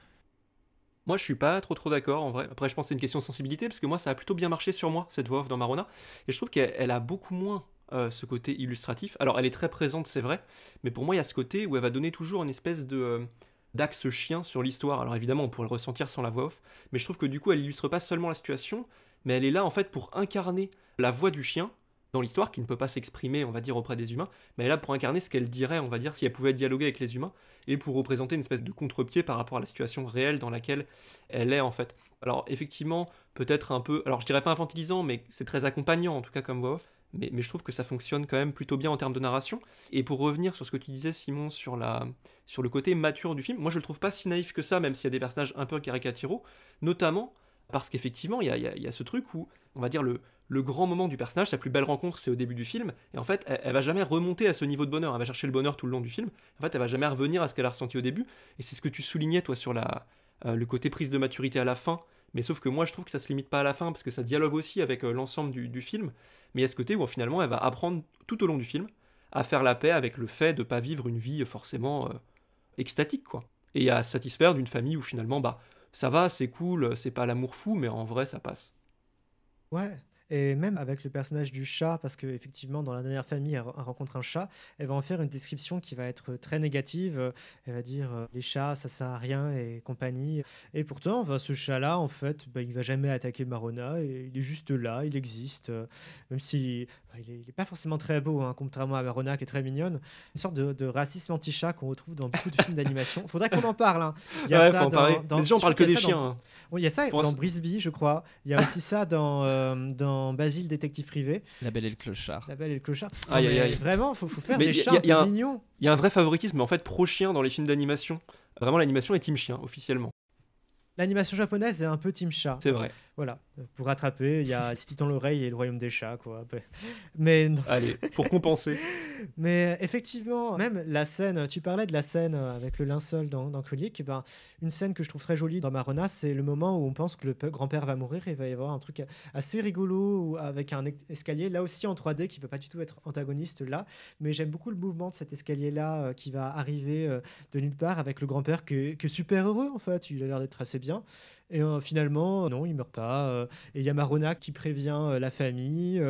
Moi, je suis pas trop trop d'accord en vrai. Après, je pense que c'est une question de sensibilité parce que moi, ça a plutôt bien marché sur moi cette voix off dans Marona, et je trouve qu'elle a beaucoup moins euh, ce côté illustratif. Alors, elle est très présente, c'est vrai, mais pour moi, il y a ce côté où elle va donner toujours une espèce de euh, d'axe chien sur l'histoire. Alors évidemment, on pourrait le ressentir sans la voix off, mais je trouve que du coup, elle illustre pas seulement la situation, mais elle est là en fait pour incarner la voix du chien dans l'histoire, qui ne peut pas s'exprimer, on va dire, auprès des humains, mais elle là pour incarner ce qu'elle dirait, on va dire, si elle pouvait dialoguer avec les humains, et pour représenter une espèce de contre-pied par rapport à la situation réelle dans laquelle elle est en fait. Alors effectivement, peut-être un peu, alors je dirais pas infantilisant, mais c'est très accompagnant en tout cas comme voix off. Mais, je trouve que ça fonctionne quand même plutôt bien en termes de narration. Et pour revenir sur ce que tu disais, Simon, sur, la, sur le côté mature du film, moi je le trouve pas si naïf que ça, même s'il y a des personnages un peu caricaturaux, notamment parce qu'effectivement, il y, y a, ce truc où, on va dire, le, le grand moment du personnage, sa plus belle rencontre, c'est au début du film, et en fait, elle, ne va jamais remonter à ce niveau de bonheur, elle va chercher le bonheur tout le long du film, en fait, elle va jamais revenir à ce qu'elle a ressenti au début, et c'est ce que tu soulignais, toi, sur la, euh, le côté prise de maturité à la fin, mais sauf que moi, je trouve que ça se limite pas à la fin, parce que ça dialogue aussi avec euh, l'ensemble du, film, mais il y a ce côté où, finalement, elle va apprendre tout au long du film à faire la paix avec le fait de ne pas vivre une vie forcément euh, extatique, quoi, et à satisfaire d'une famille où, finalement, bah, ça va, c'est cool, c'est pas l'amour fou, mais en vrai, ça passe. Ouais, et même avec le personnage du chat, parce qu'effectivement, dans la dernière famille, elle, rencontre un chat, elle va en faire une description qui va être très négative. Elle va dire euh, les chats, ça sert à rien et compagnie. Et pourtant, ce chat-là, en fait, il bah, il va jamais attaquer Marona. Et il est juste là, il existe. Même si bah, il, est, pas forcément très beau, hein, contrairement à Marona qui est très mignonne. Une sorte de, racisme anti-chat qu'on retrouve dans beaucoup de films d'animation. il Faudrait qu'on en parle. Il y a ça dans, Les gens parlent que des chiens. il y a ça dans Brisby, je crois. Il y a aussi ça dans, euh, dans Basile Détective Privé. La Belle et le Clochard. La Belle et le Clochard. Vraiment, faut, faut faire des chiens Il y a un vrai favoritisme, Mais en fait, pro-chien dans les films d'animation. Vraiment, l'animation est team chien, officiellement. L'animation japonaise est un peu team chat. C'est vrai. Voilà, pour rattraper, il y a (laughs) Si tu l'oreille et le royaume des chats, quoi. Mais Allez, pour compenser. (laughs) Mais euh, effectivement, même la scène, tu parlais de la scène euh, avec le linceul dans, dans eh ben, une scène que je trouve très jolie dans Marona, c'est le moment où on pense que le grand-père va mourir et il va y avoir un truc assez rigolo avec un escalier, là aussi en 3D, qui ne peut pas du tout être antagoniste là, mais j'aime beaucoup le mouvement de cet escalier-là euh, qui va arriver de nulle part avec le grand-père qui est super heureux en fait, il a l'air d'être assez bien. Et euh, finalement, non, il meurt pas. Euh, et il y a Marona qui prévient euh, la famille.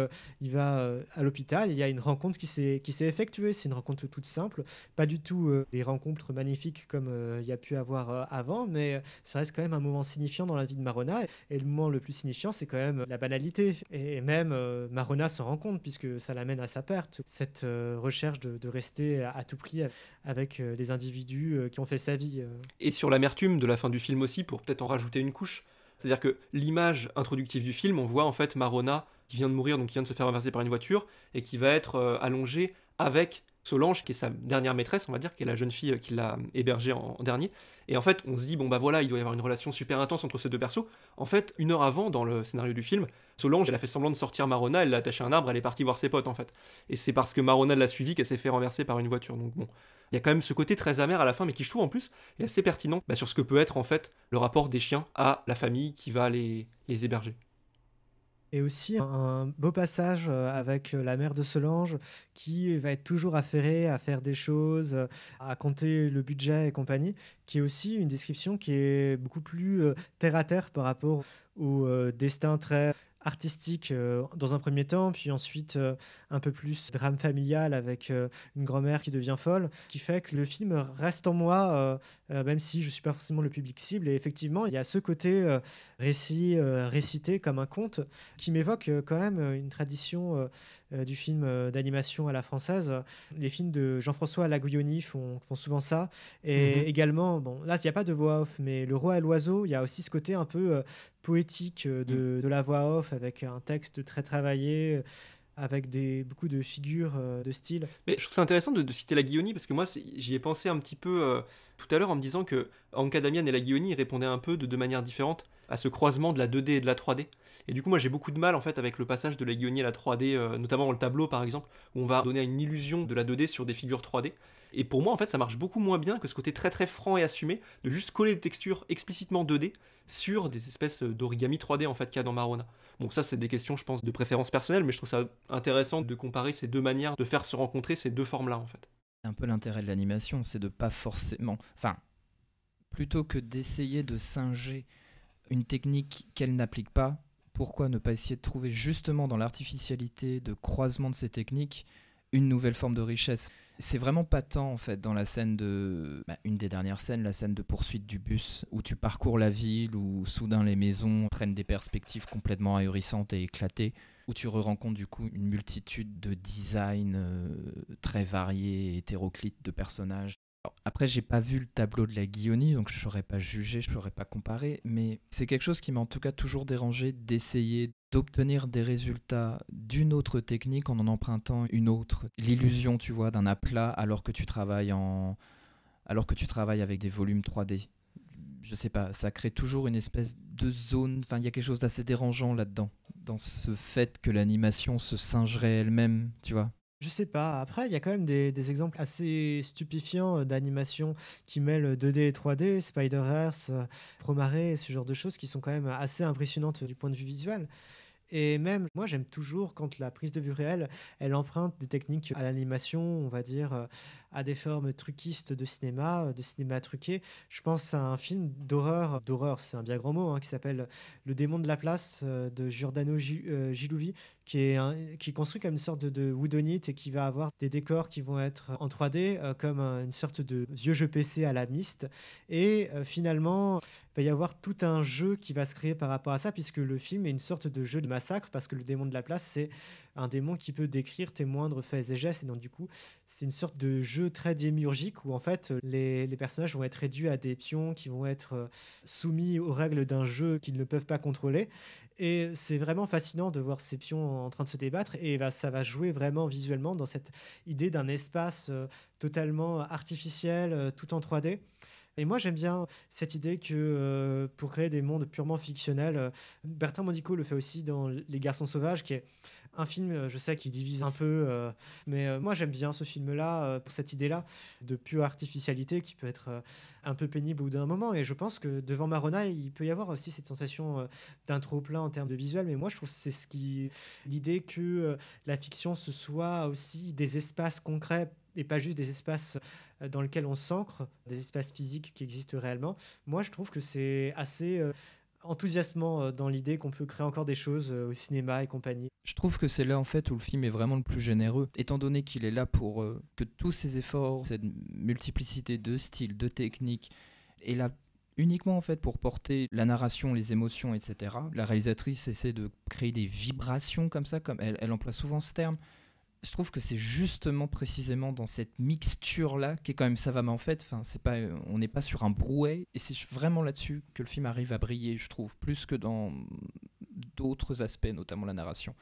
il va à l'hôpital. Il y a une rencontre qui s'est effectuée. C'est une rencontre toute simple. Pas du tout les rencontres magnifiques comme il y a pu avoir avant, mais ça reste quand même un moment signifiant dans la vie de Marona. Et le moment le plus signifiant, c'est quand même la banalité. Et même Marona se rend compte puisque ça l'amène à sa perte. Cette recherche de, rester à, à, tout prix avec les individus qui ont fait sa vie. Et sur l'amertume de la fin du film aussi, pour peut-être en rajouter une couche. C'est-à-dire que l'image introductive du film, on voit en fait Marona qui vient de mourir, donc qui vient de se faire renverser par une voiture, et qui va être euh, allongée avec Solange, qui est sa dernière maîtresse, on va dire, qui est la jeune fille euh, qui l'a hébergée en, dernier. Et en fait, on se dit, bon bah voilà, il doit y avoir une relation super intense entre ces deux persos. En fait, une heure avant, dans le scénario du film, Solange, elle a fait semblant de sortir Marona, elle l'a attachée à un arbre, elle est partie voir ses potes, en fait. Et c'est parce que Marona l'a suivie qu'elle s'est fait renverser par une voiture. Donc bon, il y a quand même ce côté très amer à la fin, mais qui je trouve en plus est assez pertinent bah, sur ce que peut être, en fait, le rapport des chiens à la famille qui va les héberger. Et aussi un beau passage euh, avec euh, la mère de Solange qui va être toujours affairée à faire des choses, euh, à compter le budget et compagnie, qui est aussi une description qui est beaucoup plus terre à terre par rapport au destin très artistique euh, dans un premier temps, puis ensuite euh, un peu plus drame familial avec euh, une grand-mère qui devient folle, qui fait que le film reste en moi, même si je ne suis pas forcément le public cible. Et effectivement, il y a ce côté récit, récité comme un conte, qui m'évoque quand même une tradition du film d'animation à la française. Les films de Jean-François Laguionie font, font souvent ça. Et mm-hmm. également, bon, là, il n'y a pas de voix off, mais Le Roi et l'Oiseau, il y a aussi ce côté un peu poétique euh, de, mm. de, la voix off, avec un texte très travaillé euh, avec des, beaucoup de figures euh, de style. Mais je trouve ça intéressant de, citer la guillonie parce que moi j'y ai pensé un petit peu tout à l'heure en me disant que Damian et la guillonie répondaient un peu de deux manières différentes à ce croisement de la 2D et de la 3D. Et du coup, moi, j'ai beaucoup de mal en fait avec le passage de la à la 3D, euh, notamment dans le tableau par exemple, où on va donner une illusion de la 2D sur des figures 3D. Et pour moi, en fait, ça marche beaucoup moins bien que ce côté très très franc et assumé de juste coller des textures explicitement 2D sur des espèces d'origami 3D en fait qu'il y a dans Marona. Bon, ça, c'est des questions, je pense, de préférence personnelle, mais je trouve ça intéressant de comparer ces deux manières de faire se rencontrer ces deux formes-là en fait. Un peu l'intérêt de l'animation, c'est de pas forcément. Enfin, plutôt que d'essayer de singer une technique qu'elle n'applique pas, pourquoi ne pas essayer de trouver justement dans l'artificialité de croisement de ces techniques une nouvelle forme de richesse C'est vraiment pas tant en fait dans la scène de bah, une des dernières scènes, la scène de poursuite du bus où tu parcours la ville où soudain les maisons prennent des perspectives complètement ahurissantes et éclatées où tu re-rencontres du coup une multitude de designs euh, très variés hétéroclites de personnages après, j'ai pas vu le tableau de la guillonie, donc je saurais pas jugé, je saurais pas comparé, mais c'est quelque chose qui m'a en tout cas toujours dérangé d'essayer d'obtenir des résultats d'une autre technique en en empruntant une autre. L'illusion, tu vois, d'un aplat alors que tu travailles alors que tu travailles avec des volumes 3D. Je sais pas, ça crée toujours une espèce de zone, enfin il y a quelque chose d'assez dérangeant là-dedans, dans ce fait que l'animation se singerait elle-même, tu vois. Je sais pas. Après, il y a quand même des, exemples assez stupéfiants euh, d'animations qui mêlent 2D et 3D, Spider-Verse, euh, Promare, ce genre de choses qui sont quand même assez impressionnantes du point de vue visuel. Et même, moi, j'aime toujours quand la prise de vue réelle, elle emprunte des techniques à l'animation, on va dire, euh, à des formes truquistes de cinéma, euh, de cinéma truqué. Je pense à un film d'horreur, d'horreur, c'est un bien grand mot, hein, qui s'appelle Le démon de la place euh, de Giordano euh, Gilouvi, qui est, qui construit comme une sorte de, Woodonite et qui va avoir des décors qui vont être en 3D, comme une sorte de vieux jeu PC à la miste. Et finalement, il va y avoir tout un jeu qui va se créer par rapport à ça, puisque le film est une sorte de jeu de massacre, parce que le démon de la place, c'est un démon qui peut décrire tes moindres faits et gestes. Et donc, du coup, c'est une sorte de jeu très démiurgique où, en fait, les, personnages vont être réduits à des pions qui vont être euh, soumis aux règles d'un jeu qu'ils ne peuvent pas contrôler. Et c'est vraiment fascinant de voir ces pions en train de se débattre. Et ça va jouer vraiment visuellement dans cette idée d'un espace euh, totalement artificiel, euh, tout en 3D. Et moi, j'aime bien cette idée que euh, pour créer des mondes purement fictionnels, euh, Bertrand Bertin le fait aussi dans Les Garçons Sauvages, qui est un film, euh, je sais, qui divise un peu, mais moi, j'aime bien ce film-là pour cette idée-là de pure artificialité qui peut être un peu pénible au bout d'un moment. Et je pense que devant Marona, il peut y avoir aussi cette sensation d'un trop-plein en termes de visuel, mais moi, je trouve que c'est ce qui. l'idée que la fiction, ce soit aussi des espaces concrets et pas juste des espaces euh, dans lesquels on s'ancre, des espaces physiques qui existent réellement. Moi, je trouve que c'est assez euh, enthousiasmant euh, dans l'idée qu'on peut créer encore des choses au cinéma et compagnie. Je trouve que c'est là en fait où le film est vraiment le plus généreux, étant donné qu'il est là pour que tous ces efforts, cette multiplicité de styles, de techniques, est là uniquement en fait pour porter la narration, les émotions, etc. La réalisatrice essaie de créer des vibrations comme ça, comme elle emploie souvent ce terme je trouve que c'est justement précisément dans cette mixture là qui est quand même savamment en faite. Enfin, c'est pas, on n'est pas sur un brouet et c'est vraiment là-dessus que le film arrive à briller, je trouve, plus que dans d'autres aspects, notamment la narration.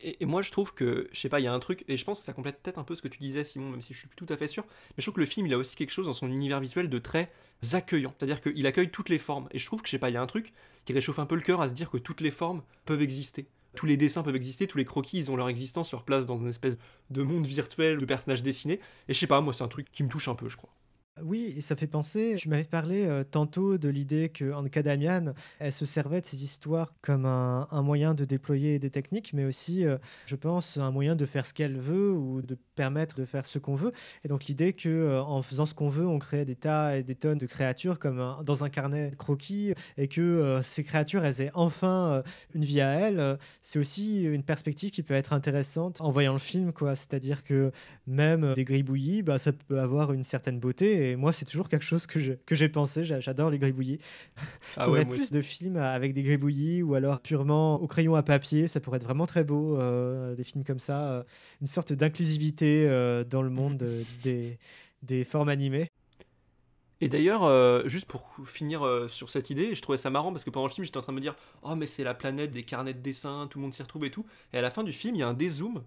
Et, moi, je trouve que, je sais pas, il y a un truc, et je pense que ça complète peut-être un peu ce que tu disais, Simon, même si je suis plus tout à fait sûr, mais je trouve que le film, il a aussi quelque chose dans son univers visuel de très accueillant. C'est-à-dire qu'il accueille toutes les formes. Et je trouve que, je sais pas, il y a un truc qui réchauffe un peu le cœur à se dire que toutes les formes peuvent exister tous les dessins peuvent exister, tous les croquis, ils ont leur existence, leur place dans une espèce de monde virtuel de personnages dessinés. Et je sais pas, moi, c'est un truc qui me touche un peu, je crois. Oui, ça fait penser, tu m'avais parlé euh, tantôt de l'idée qu'Anne Damian elle se servait de ces histoires comme un, moyen de déployer des techniques, mais aussi, euh, je pense, un moyen de faire ce qu'elle veut ou de permettre de faire ce qu'on veut. Et donc l'idée que euh, en faisant ce qu'on veut, on crée des tas et des tonnes de créatures comme dans un carnet de croquis, et que ces créatures, elles aient enfin une vie à elles, c'est aussi une perspective qui peut être intéressante en voyant le film, quoi. C'est-à-dire que même des gribouillis, bah, ça peut avoir une certaine beauté et moi, c'est toujours quelque chose que, que j'ai pensé. J'adore les gribouillis. il ah pourrait plus de films avec des gribouillis ou alors purement au crayon à papier, ça pourrait être vraiment très beau, euh, des films comme ça. Euh, une sorte d'inclusivité euh, dans le monde des, des formes animées. Et d'ailleurs, juste pour finir sur cette idée, je trouvais ça marrant parce que pendant le film, j'étais en train de me dire Oh, mais c'est la planète des carnets de dessin, tout le monde s'y retrouve et tout. Et à la fin du film, il y a un dézoom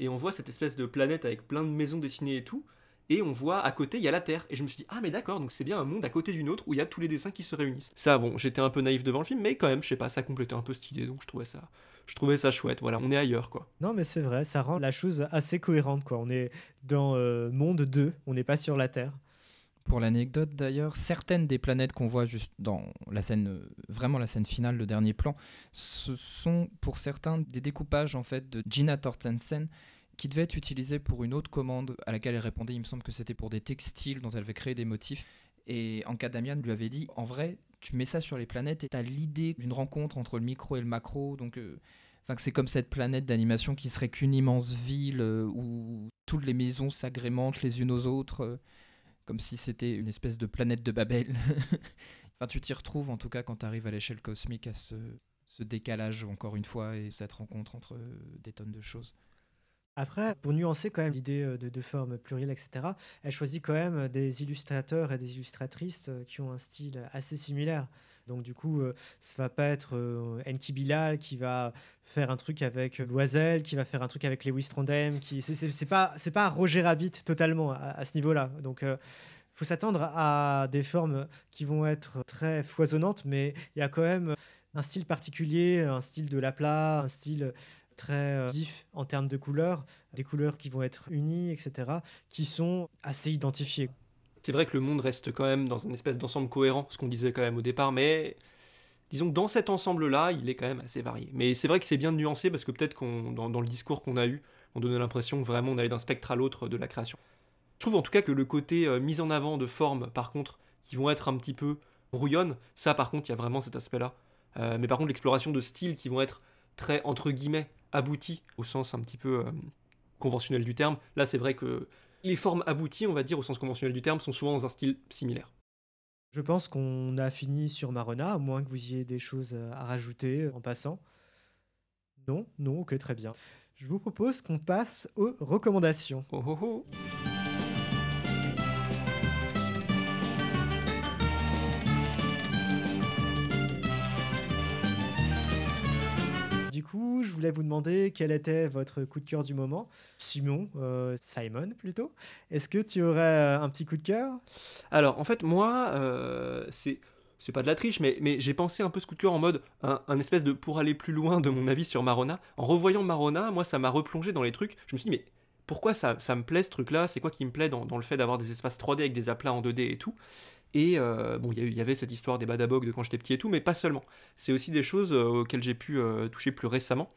et on voit cette espèce de planète avec plein de maisons dessinées et tout et on voit à côté il y a la Terre. Et je me suis dit, ah mais d'accord, donc c'est bien un monde à côté d'une autre où il y a tous les dessins qui se réunissent. Ça, bon, j'étais un peu naïf devant le film, mais quand même, je sais pas, ça complétait un peu cette idée, donc je trouvais ça, je trouvais ça chouette. Voilà, on est ailleurs, quoi. Non, mais c'est vrai, ça rend la chose assez cohérente, quoi. On est dans euh, monde 2, on n'est pas sur la Terre. Pour l'anecdote d'ailleurs, certaines des planètes qu'on voit juste dans la scène, euh, vraiment la scène finale, le dernier plan, ce sont pour certains des découpages en fait de Gina Tortensen qui devait être utilisée pour une autre commande à laquelle elle répondait. Il me semble que c'était pour des textiles dont elle avait créé des motifs. Et Anka Damian lui avait dit En vrai, tu mets ça sur les planètes et tu as l'idée d'une rencontre entre le micro et le macro. Donc. Euh, enfin, que c'est comme cette planète d'animation qui serait qu'une immense ville euh, où toutes les maisons s'agrémentent les unes aux autres, euh, comme si c'était une espèce de planète de Babel. (laughs) enfin, tu t'y retrouves en tout cas quand tu arrives à l'échelle cosmique à ce, décalage, encore une fois, et cette rencontre entre des tonnes de choses. Après, pour nuancer quand même l'idée euh, de, de, formes etc., elle choisit quand même des illustrateurs et des illustratrices euh, qui ont un style assez similaire. Donc du coup, euh, ça va pas être Enki Bilal qui va faire un truc avec Loisel, qui va faire un truc avec Lewis Trondheim, qui c'est pas c'est pas Roger Rabbit totalement à, ce niveau-là. Donc faut s'attendre à des formes qui vont être très foisonnantes, mais il y a quand même un style particulier, un style de la plat, un style très vifs euh, en termes de couleurs, des couleurs qui vont être unies, etc., qui sont assez identifiées. C'est vrai que le monde reste quand même dans une espèce d'ensemble cohérent, ce qu'on disait quand même au départ, mais disons que dans cet ensemble-là, il est quand même assez varié. Mais c'est vrai que c'est bien de nuancer parce que peut-être qu'on, dans, le discours qu'on a eu, on donnait l'impression que vraiment on allait d'un spectre à l'autre de la création. Je trouve en tout cas que le côté euh, mise en avant de formes, par contre, qui vont être un petit peu brouillonnes, ça par contre, il y a vraiment cet aspect-là. Euh, mais par contre, l'exploration de styles qui vont être très, entre guillemets, abouti au sens un petit peu euh, conventionnel du terme. Là, c'est vrai que les formes abouties, on va dire au sens conventionnel du terme, sont souvent dans un style similaire. Je pense qu'on a fini sur Marona, à moins que vous ayez des choses euh, à rajouter euh, en passant. Non, non, ok, très bien. Je vous propose qu'on passe aux recommandations. oh. oh, oh. voulais vous demander quel était votre coup de cœur du moment. Simon, euh, Simon plutôt, est-ce que tu aurais euh, un petit coup de cœur Alors, en fait, moi, euh, c'est c'est pas de la triche, mais, j'ai pensé un peu ce coup de cœur en mode un, espèce de pour aller plus loin de mon avis sur Marona. En revoyant Marona, moi, ça m'a replongé dans les trucs. Je me suis dit, mais pourquoi ça, ça me plaît ce truc-là C'est quoi qui me plaît dans, le fait d'avoir des espaces 3D avec des aplats en 2D et tout et bon, il y, avait cette histoire des badabogs de quand j'étais petit et tout, mais pas seulement. C'est aussi des choses auxquelles j'ai pu toucher plus récemment.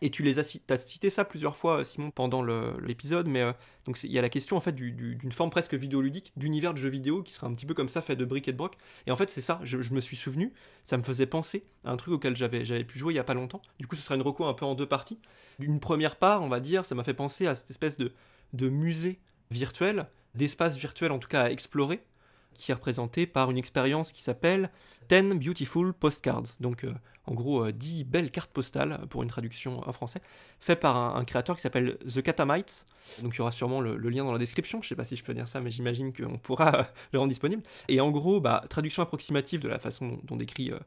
Et tu les as, cité ça plusieurs fois, euh, Simon, pendant l'épisode, mais euh, donc il y a la question en fait d'une forme presque vidéoludique, d'univers de jeux vidéo qui sera un petit peu comme ça, fait de briques et de brocs. Et en fait, c'est ça, je, me suis souvenu, ça me faisait penser à un truc auquel j'avais pu jouer il y a pas longtemps. Du coup, ce sera une reco un peu en deux parties. D'une première part, on va dire, ça m'a fait penser à cette espèce de, musée virtuel, d'espace virtuel en tout cas à explorer, qui est représenté par une expérience qui s'appelle Ten Beautiful Postcards. Donc, euh, en gros 10 euh, belles cartes postales pour une traduction en français, fait par un, créateur qui s'appelle The Catamites. Donc il y aura sûrement le, lien dans la description, je ne sais pas si je peux dire ça, mais j'imagine qu'on pourra euh, le rendre disponible. Et en gros, bah, traduction approximative de la façon dont, décrit, euh,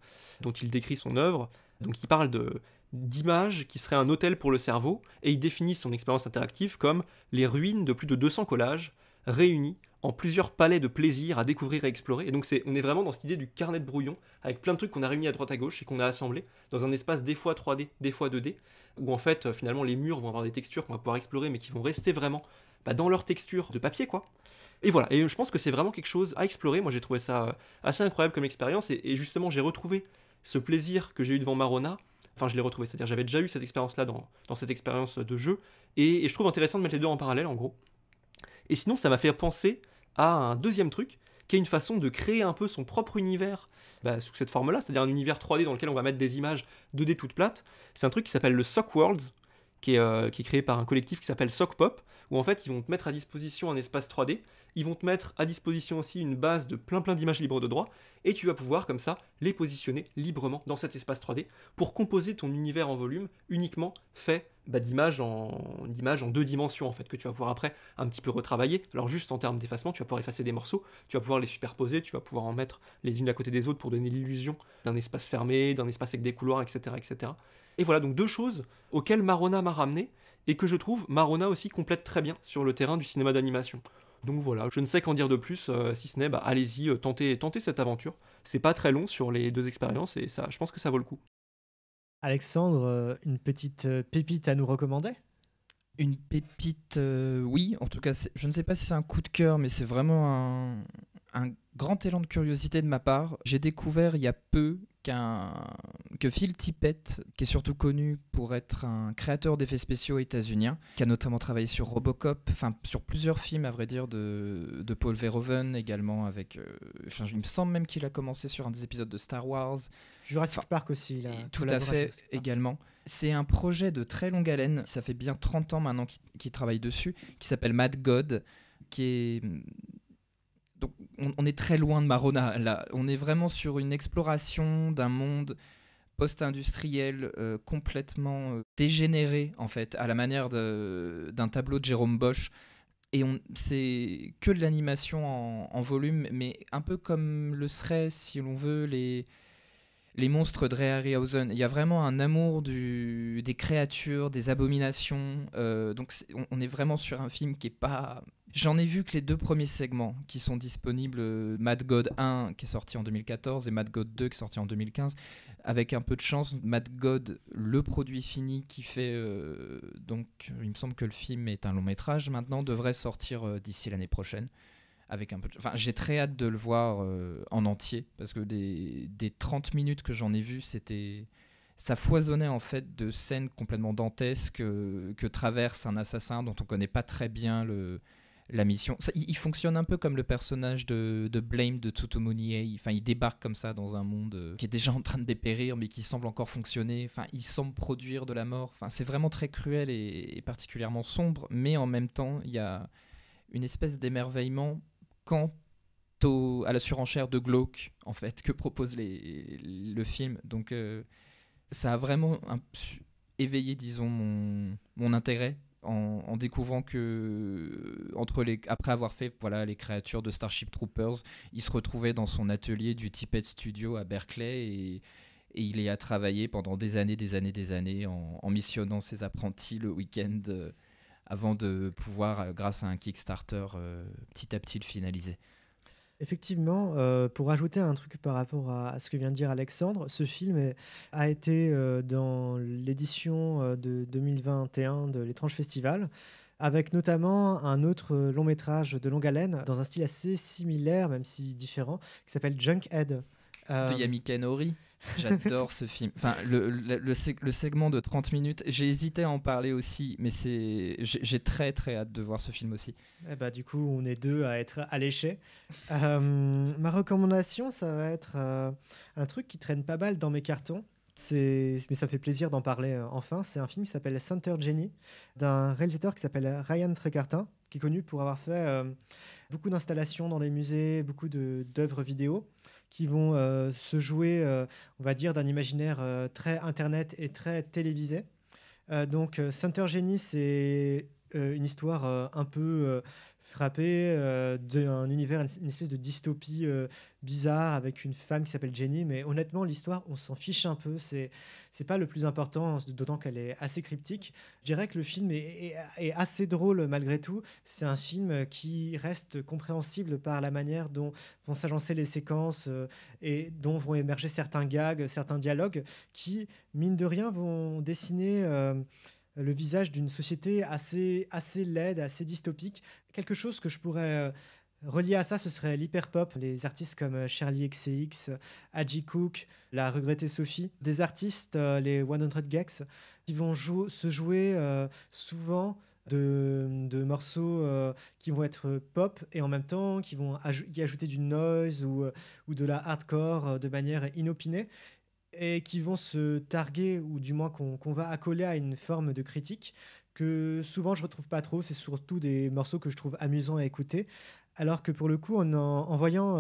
dont il décrit son œuvre. Donc il parle de d'images qui seraient un hôtel pour le cerveau, et il définit son expérience interactive comme les ruines de plus de 200 collages réunis en plusieurs palais de plaisir à découvrir et explorer. Et donc c'est, on est vraiment dans cette idée du carnet de brouillon, avec plein de trucs qu'on a réunis à droite à gauche et qu'on a assemblé dans un espace des fois 3D, des fois 2D, où en fait finalement les murs vont avoir des textures qu'on va pouvoir explorer, mais qui vont rester vraiment bah, dans leur texture de papier, quoi. Et voilà, et euh, je pense que c'est vraiment quelque chose à explorer. Moi j'ai trouvé ça euh, assez incroyable comme expérience, et, justement j'ai retrouvé ce plaisir que j'ai eu devant Marona enfin je l'ai retrouvé, c'est-à-dire j'avais déjà eu cette expérience-là dans, cette expérience de jeu, et, et, je trouve intéressant de mettre les deux en parallèle en gros. Et sinon ça m'a fait penser à un deuxième truc, qui est une façon de créer un peu son propre univers bah, sous cette forme-là, c'est-à-dire un univers 3D dans lequel on va mettre des images 2D toutes plates. C'est un truc qui s'appelle le Sock Worlds, qui est, euh, qui est créé par un collectif qui s'appelle Sock Pop, où en fait ils vont te mettre à disposition un espace 3D, ils vont te mettre à disposition aussi une base de plein plein d'images libres de droit, et tu vas pouvoir comme ça les positionner librement dans cet espace 3D pour composer ton univers en volume uniquement fait bah, d'images en, en deux dimensions en fait, que tu vas pouvoir après un petit peu retravailler. Alors juste en termes d'effacement, tu vas pouvoir effacer des morceaux, tu vas pouvoir les superposer, tu vas pouvoir en mettre les unes à côté des autres pour donner l'illusion d'un espace fermé, d'un espace avec des couloirs, etc. etc. Et voilà donc deux choses auxquelles Marona m'a ramené et que je trouve Marona aussi complète très bien sur le terrain du cinéma d'animation. Donc voilà, je ne sais qu'en dire de plus, euh, si ce n'est, bah, allez-y, euh, tentez, cette aventure. C'est pas très long sur les deux expériences et ça, je pense que ça vaut le coup. Alexandre, euh, une petite pépite à nous recommander Une pépite, oui, en tout cas, je ne sais pas si c'est un coup de cœur, mais c'est vraiment un Grand élan de curiosité de ma part, j'ai découvert il y a peu que Phil Tippett, qui est surtout connu pour être un créateur d'effets spéciaux états qui a notamment travaillé sur Robocop, enfin sur plusieurs films à vrai dire de, Paul Verhoeven également avec, euh, enfin il me semble même qu'il a commencé sur un des épisodes de Star Wars. Jurassic Park aussi, là. Tout à fait également. C'est un projet de très longue haleine, ça fait bien 30 ans maintenant qu'il travaille dessus, qui s'appelle Mad God, qui est on, est très loin de Marona là. On est vraiment sur une exploration d'un monde post-industriel euh, complètement euh, dégénéré en fait, à la manière d'un tableau de Jérôme Bosch. Et c'est que de l'animation en, en, volume, mais un peu comme le serait, si l'on veut, les, les monstres de Ray Il y a vraiment un amour du, des créatures, des abominations. Euh, donc on, est vraiment sur un film qui est pas. J'en ai vu que les deux premiers segments qui sont disponibles, euh, Mad God 1 qui est sorti en 2014 et Mad God 2 qui est sorti en 2015. Avec un peu de chance, Mad God, le produit fini qui fait euh, donc, il me semble que le film est un long métrage maintenant, devrait sortir d'ici l'année prochaine avec un peu enfin, j'ai très hâte de le voir euh, en entier parce que des, des 30 minutes que j'en ai vu, c'était ça foisonnait en fait de scènes complètement dantesques euh, que traverse un assassin dont on connaît pas très bien le la mission. il, fonctionne un peu comme le personnage de, de Blame de Tsutomu Enfin, il débarque comme ça dans un monde euh, qui est déjà en train de dépérir, mais qui semble encore fonctionner. Enfin, il semble produire de la mort. Enfin, c'est vraiment très cruel et particulièrement sombre, mais en même temps, il y a une espèce d'émerveillement quant à la surenchère de glauque, en fait, que propose les, le film. Donc, euh, ça a vraiment éveillé, disons, mon, intérêt en, découvrant que euh, entre les, après avoir fait voilà les créatures de Starship Troopers, il se retrouvait dans son atelier du Tippett Studio à Berkeley et, il y a travaillé pendant des années, des années, des années en, en missionnant ses apprentis le week-end euh, avant de pouvoir, euh, grâce à un Kickstarter, euh, petit à petit le finaliser. Effectivement, euh, pour ajouter un truc par rapport à, ce que vient de dire Alexandre, ce film a été dans l'édition de 2021 de l'étrange festival, avec notamment un autre long métrage de longue haleine dans un style assez similaire, même si différent, qui s'appelle Junkhead. Euh, de Yamiken J'adore ce film. Enfin, le, le, segment de 30 minutes, j'ai hésité à en parler aussi, mais c'est j'ai très très hâte de voir ce film aussi. Eh bah, du coup, on est deux à être alléchés. Euh, ma recommandation, ça va être euh, un truc qui traîne pas mal dans mes cartons. Mais ça fait plaisir d'en parler euh, enfin. C'est un film qui s'appelle Center Jenny, d'un réalisateur qui s'appelle Ryan Trecartin, qui est connu pour avoir fait beaucoup d'installations dans les musées, beaucoup d'œuvres vidéo qui vont euh, se jouer, euh, on va dire, d'un imaginaire euh, très Internet et très télévisé. donc, Center Genie, c'est une histoire un peu frappé euh, d'un univers, une espèce de dystopie euh, bizarre avec une femme qui s'appelle Jenny. Mais honnêtement, l'histoire, on s'en fiche un peu. C'est c'est pas le plus important, d'autant qu'elle est assez cryptique. Je dirais que le film est, assez drôle malgré tout. C'est un film qui reste compréhensible par la manière dont vont s'agencer les séquences euh, et dont vont émerger certains gags, certains dialogues qui, mine de rien, vont dessiner le visage d'une société assez, assez laide, assez dystopique. Quelque chose que je pourrais... Euh, relier à ça, ce serait l'hyper-pop. les artistes comme euh, Charlie XCX, Aji Cook, la regrettée Sophie, des artistes, euh, les 100 Gex, qui vont se jouer souvent de, morceaux qui vont être pop et en même temps qui vont y ajouter du noise ou, ou de la hardcore de manière inopinée et qui vont se targuer, ou du moins qu'on va accoler à une forme de critique que souvent je retrouve pas trop. C'est surtout des morceaux que je trouve amusants à écouter. Alors que pour le coup, en, voyant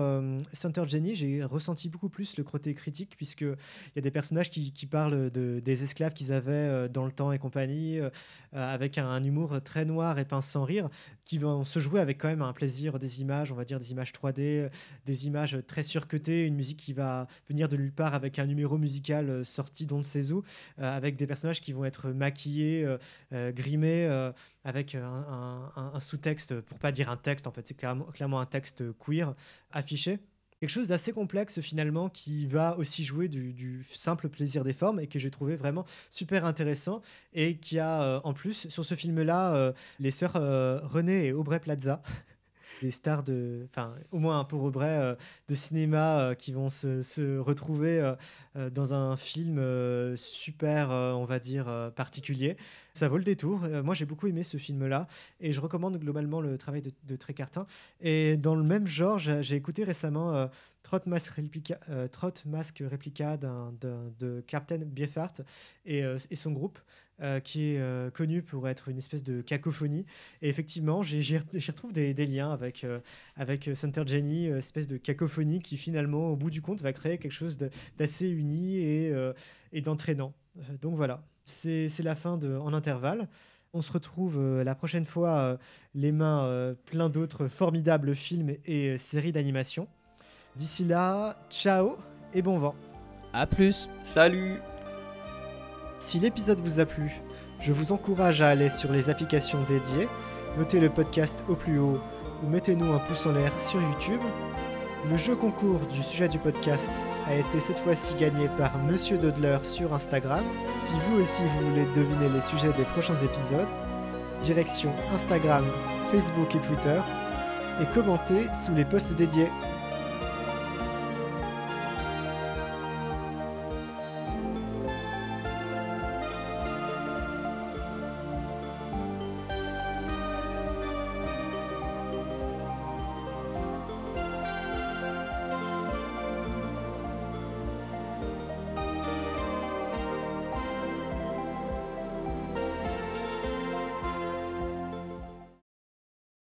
Center euh, Jenny, j'ai ressenti beaucoup plus le côté critique, puisqu'il y a des personnages qui, parlent des esclaves qu'ils avaient euh, dans le temps et compagnie, euh, avec un, humour très noir et pince sans rire, qui vont se jouer avec quand même un plaisir des images, on va dire des images 3D, des images très surcutées, une musique qui va venir de nulle part avec un numéro musical sorti d'on ne sait où, avec des personnages qui vont être maquillés, grimés avec euh, un, sous-texte, pour pas dire un texte en fait, c'est clairement, clairement un texte queer affiché. Quelque chose d'assez complexe finalement qui va aussi jouer du, simple plaisir des formes et que j'ai trouvé vraiment super intéressant et qui a euh, en plus sur ce film-là euh, les sœurs Renée René et Aubrey Plaza (laughs) des stars de, enfin au moins un peu euh, de cinéma euh, qui vont se, retrouver euh, dans un film super, on va dire particulier. Ça vaut le détour. moi j'ai beaucoup aimé ce film-là et je recommande globalement le travail de, de Trécartin. Et dans le même genre, j'ai écouté récemment. Trot Mask Réplica, de Captain Biefart et, et, son groupe. Euh, qui est euh, connu pour être une espèce de cacophonie. Et effectivement, j'y retrouve des, liens avec, euh, avec Center Jenny, espèce de cacophonie qui finalement, au bout du compte, va créer quelque chose d'assez uni et, et d'entraînant. Donc voilà, c'est la fin de, en intervalle. On se retrouve la prochaine fois les mains plein d'autres formidables films et séries d'animation. D'ici là, ciao et bon vent. À plus. Salut. Si l'épisode vous a plu, je vous encourage à aller sur les applications dédiées, notez le podcast au plus haut ou mettez-nous un pouce en l'air sur YouTube. Le jeu concours du sujet du podcast a été cette fois-ci gagné par Monsieur Dodler sur Instagram. Si vous aussi vous voulez deviner les sujets des prochains épisodes, direction Instagram, Facebook et Twitter, et commentez sous les posts dédiés.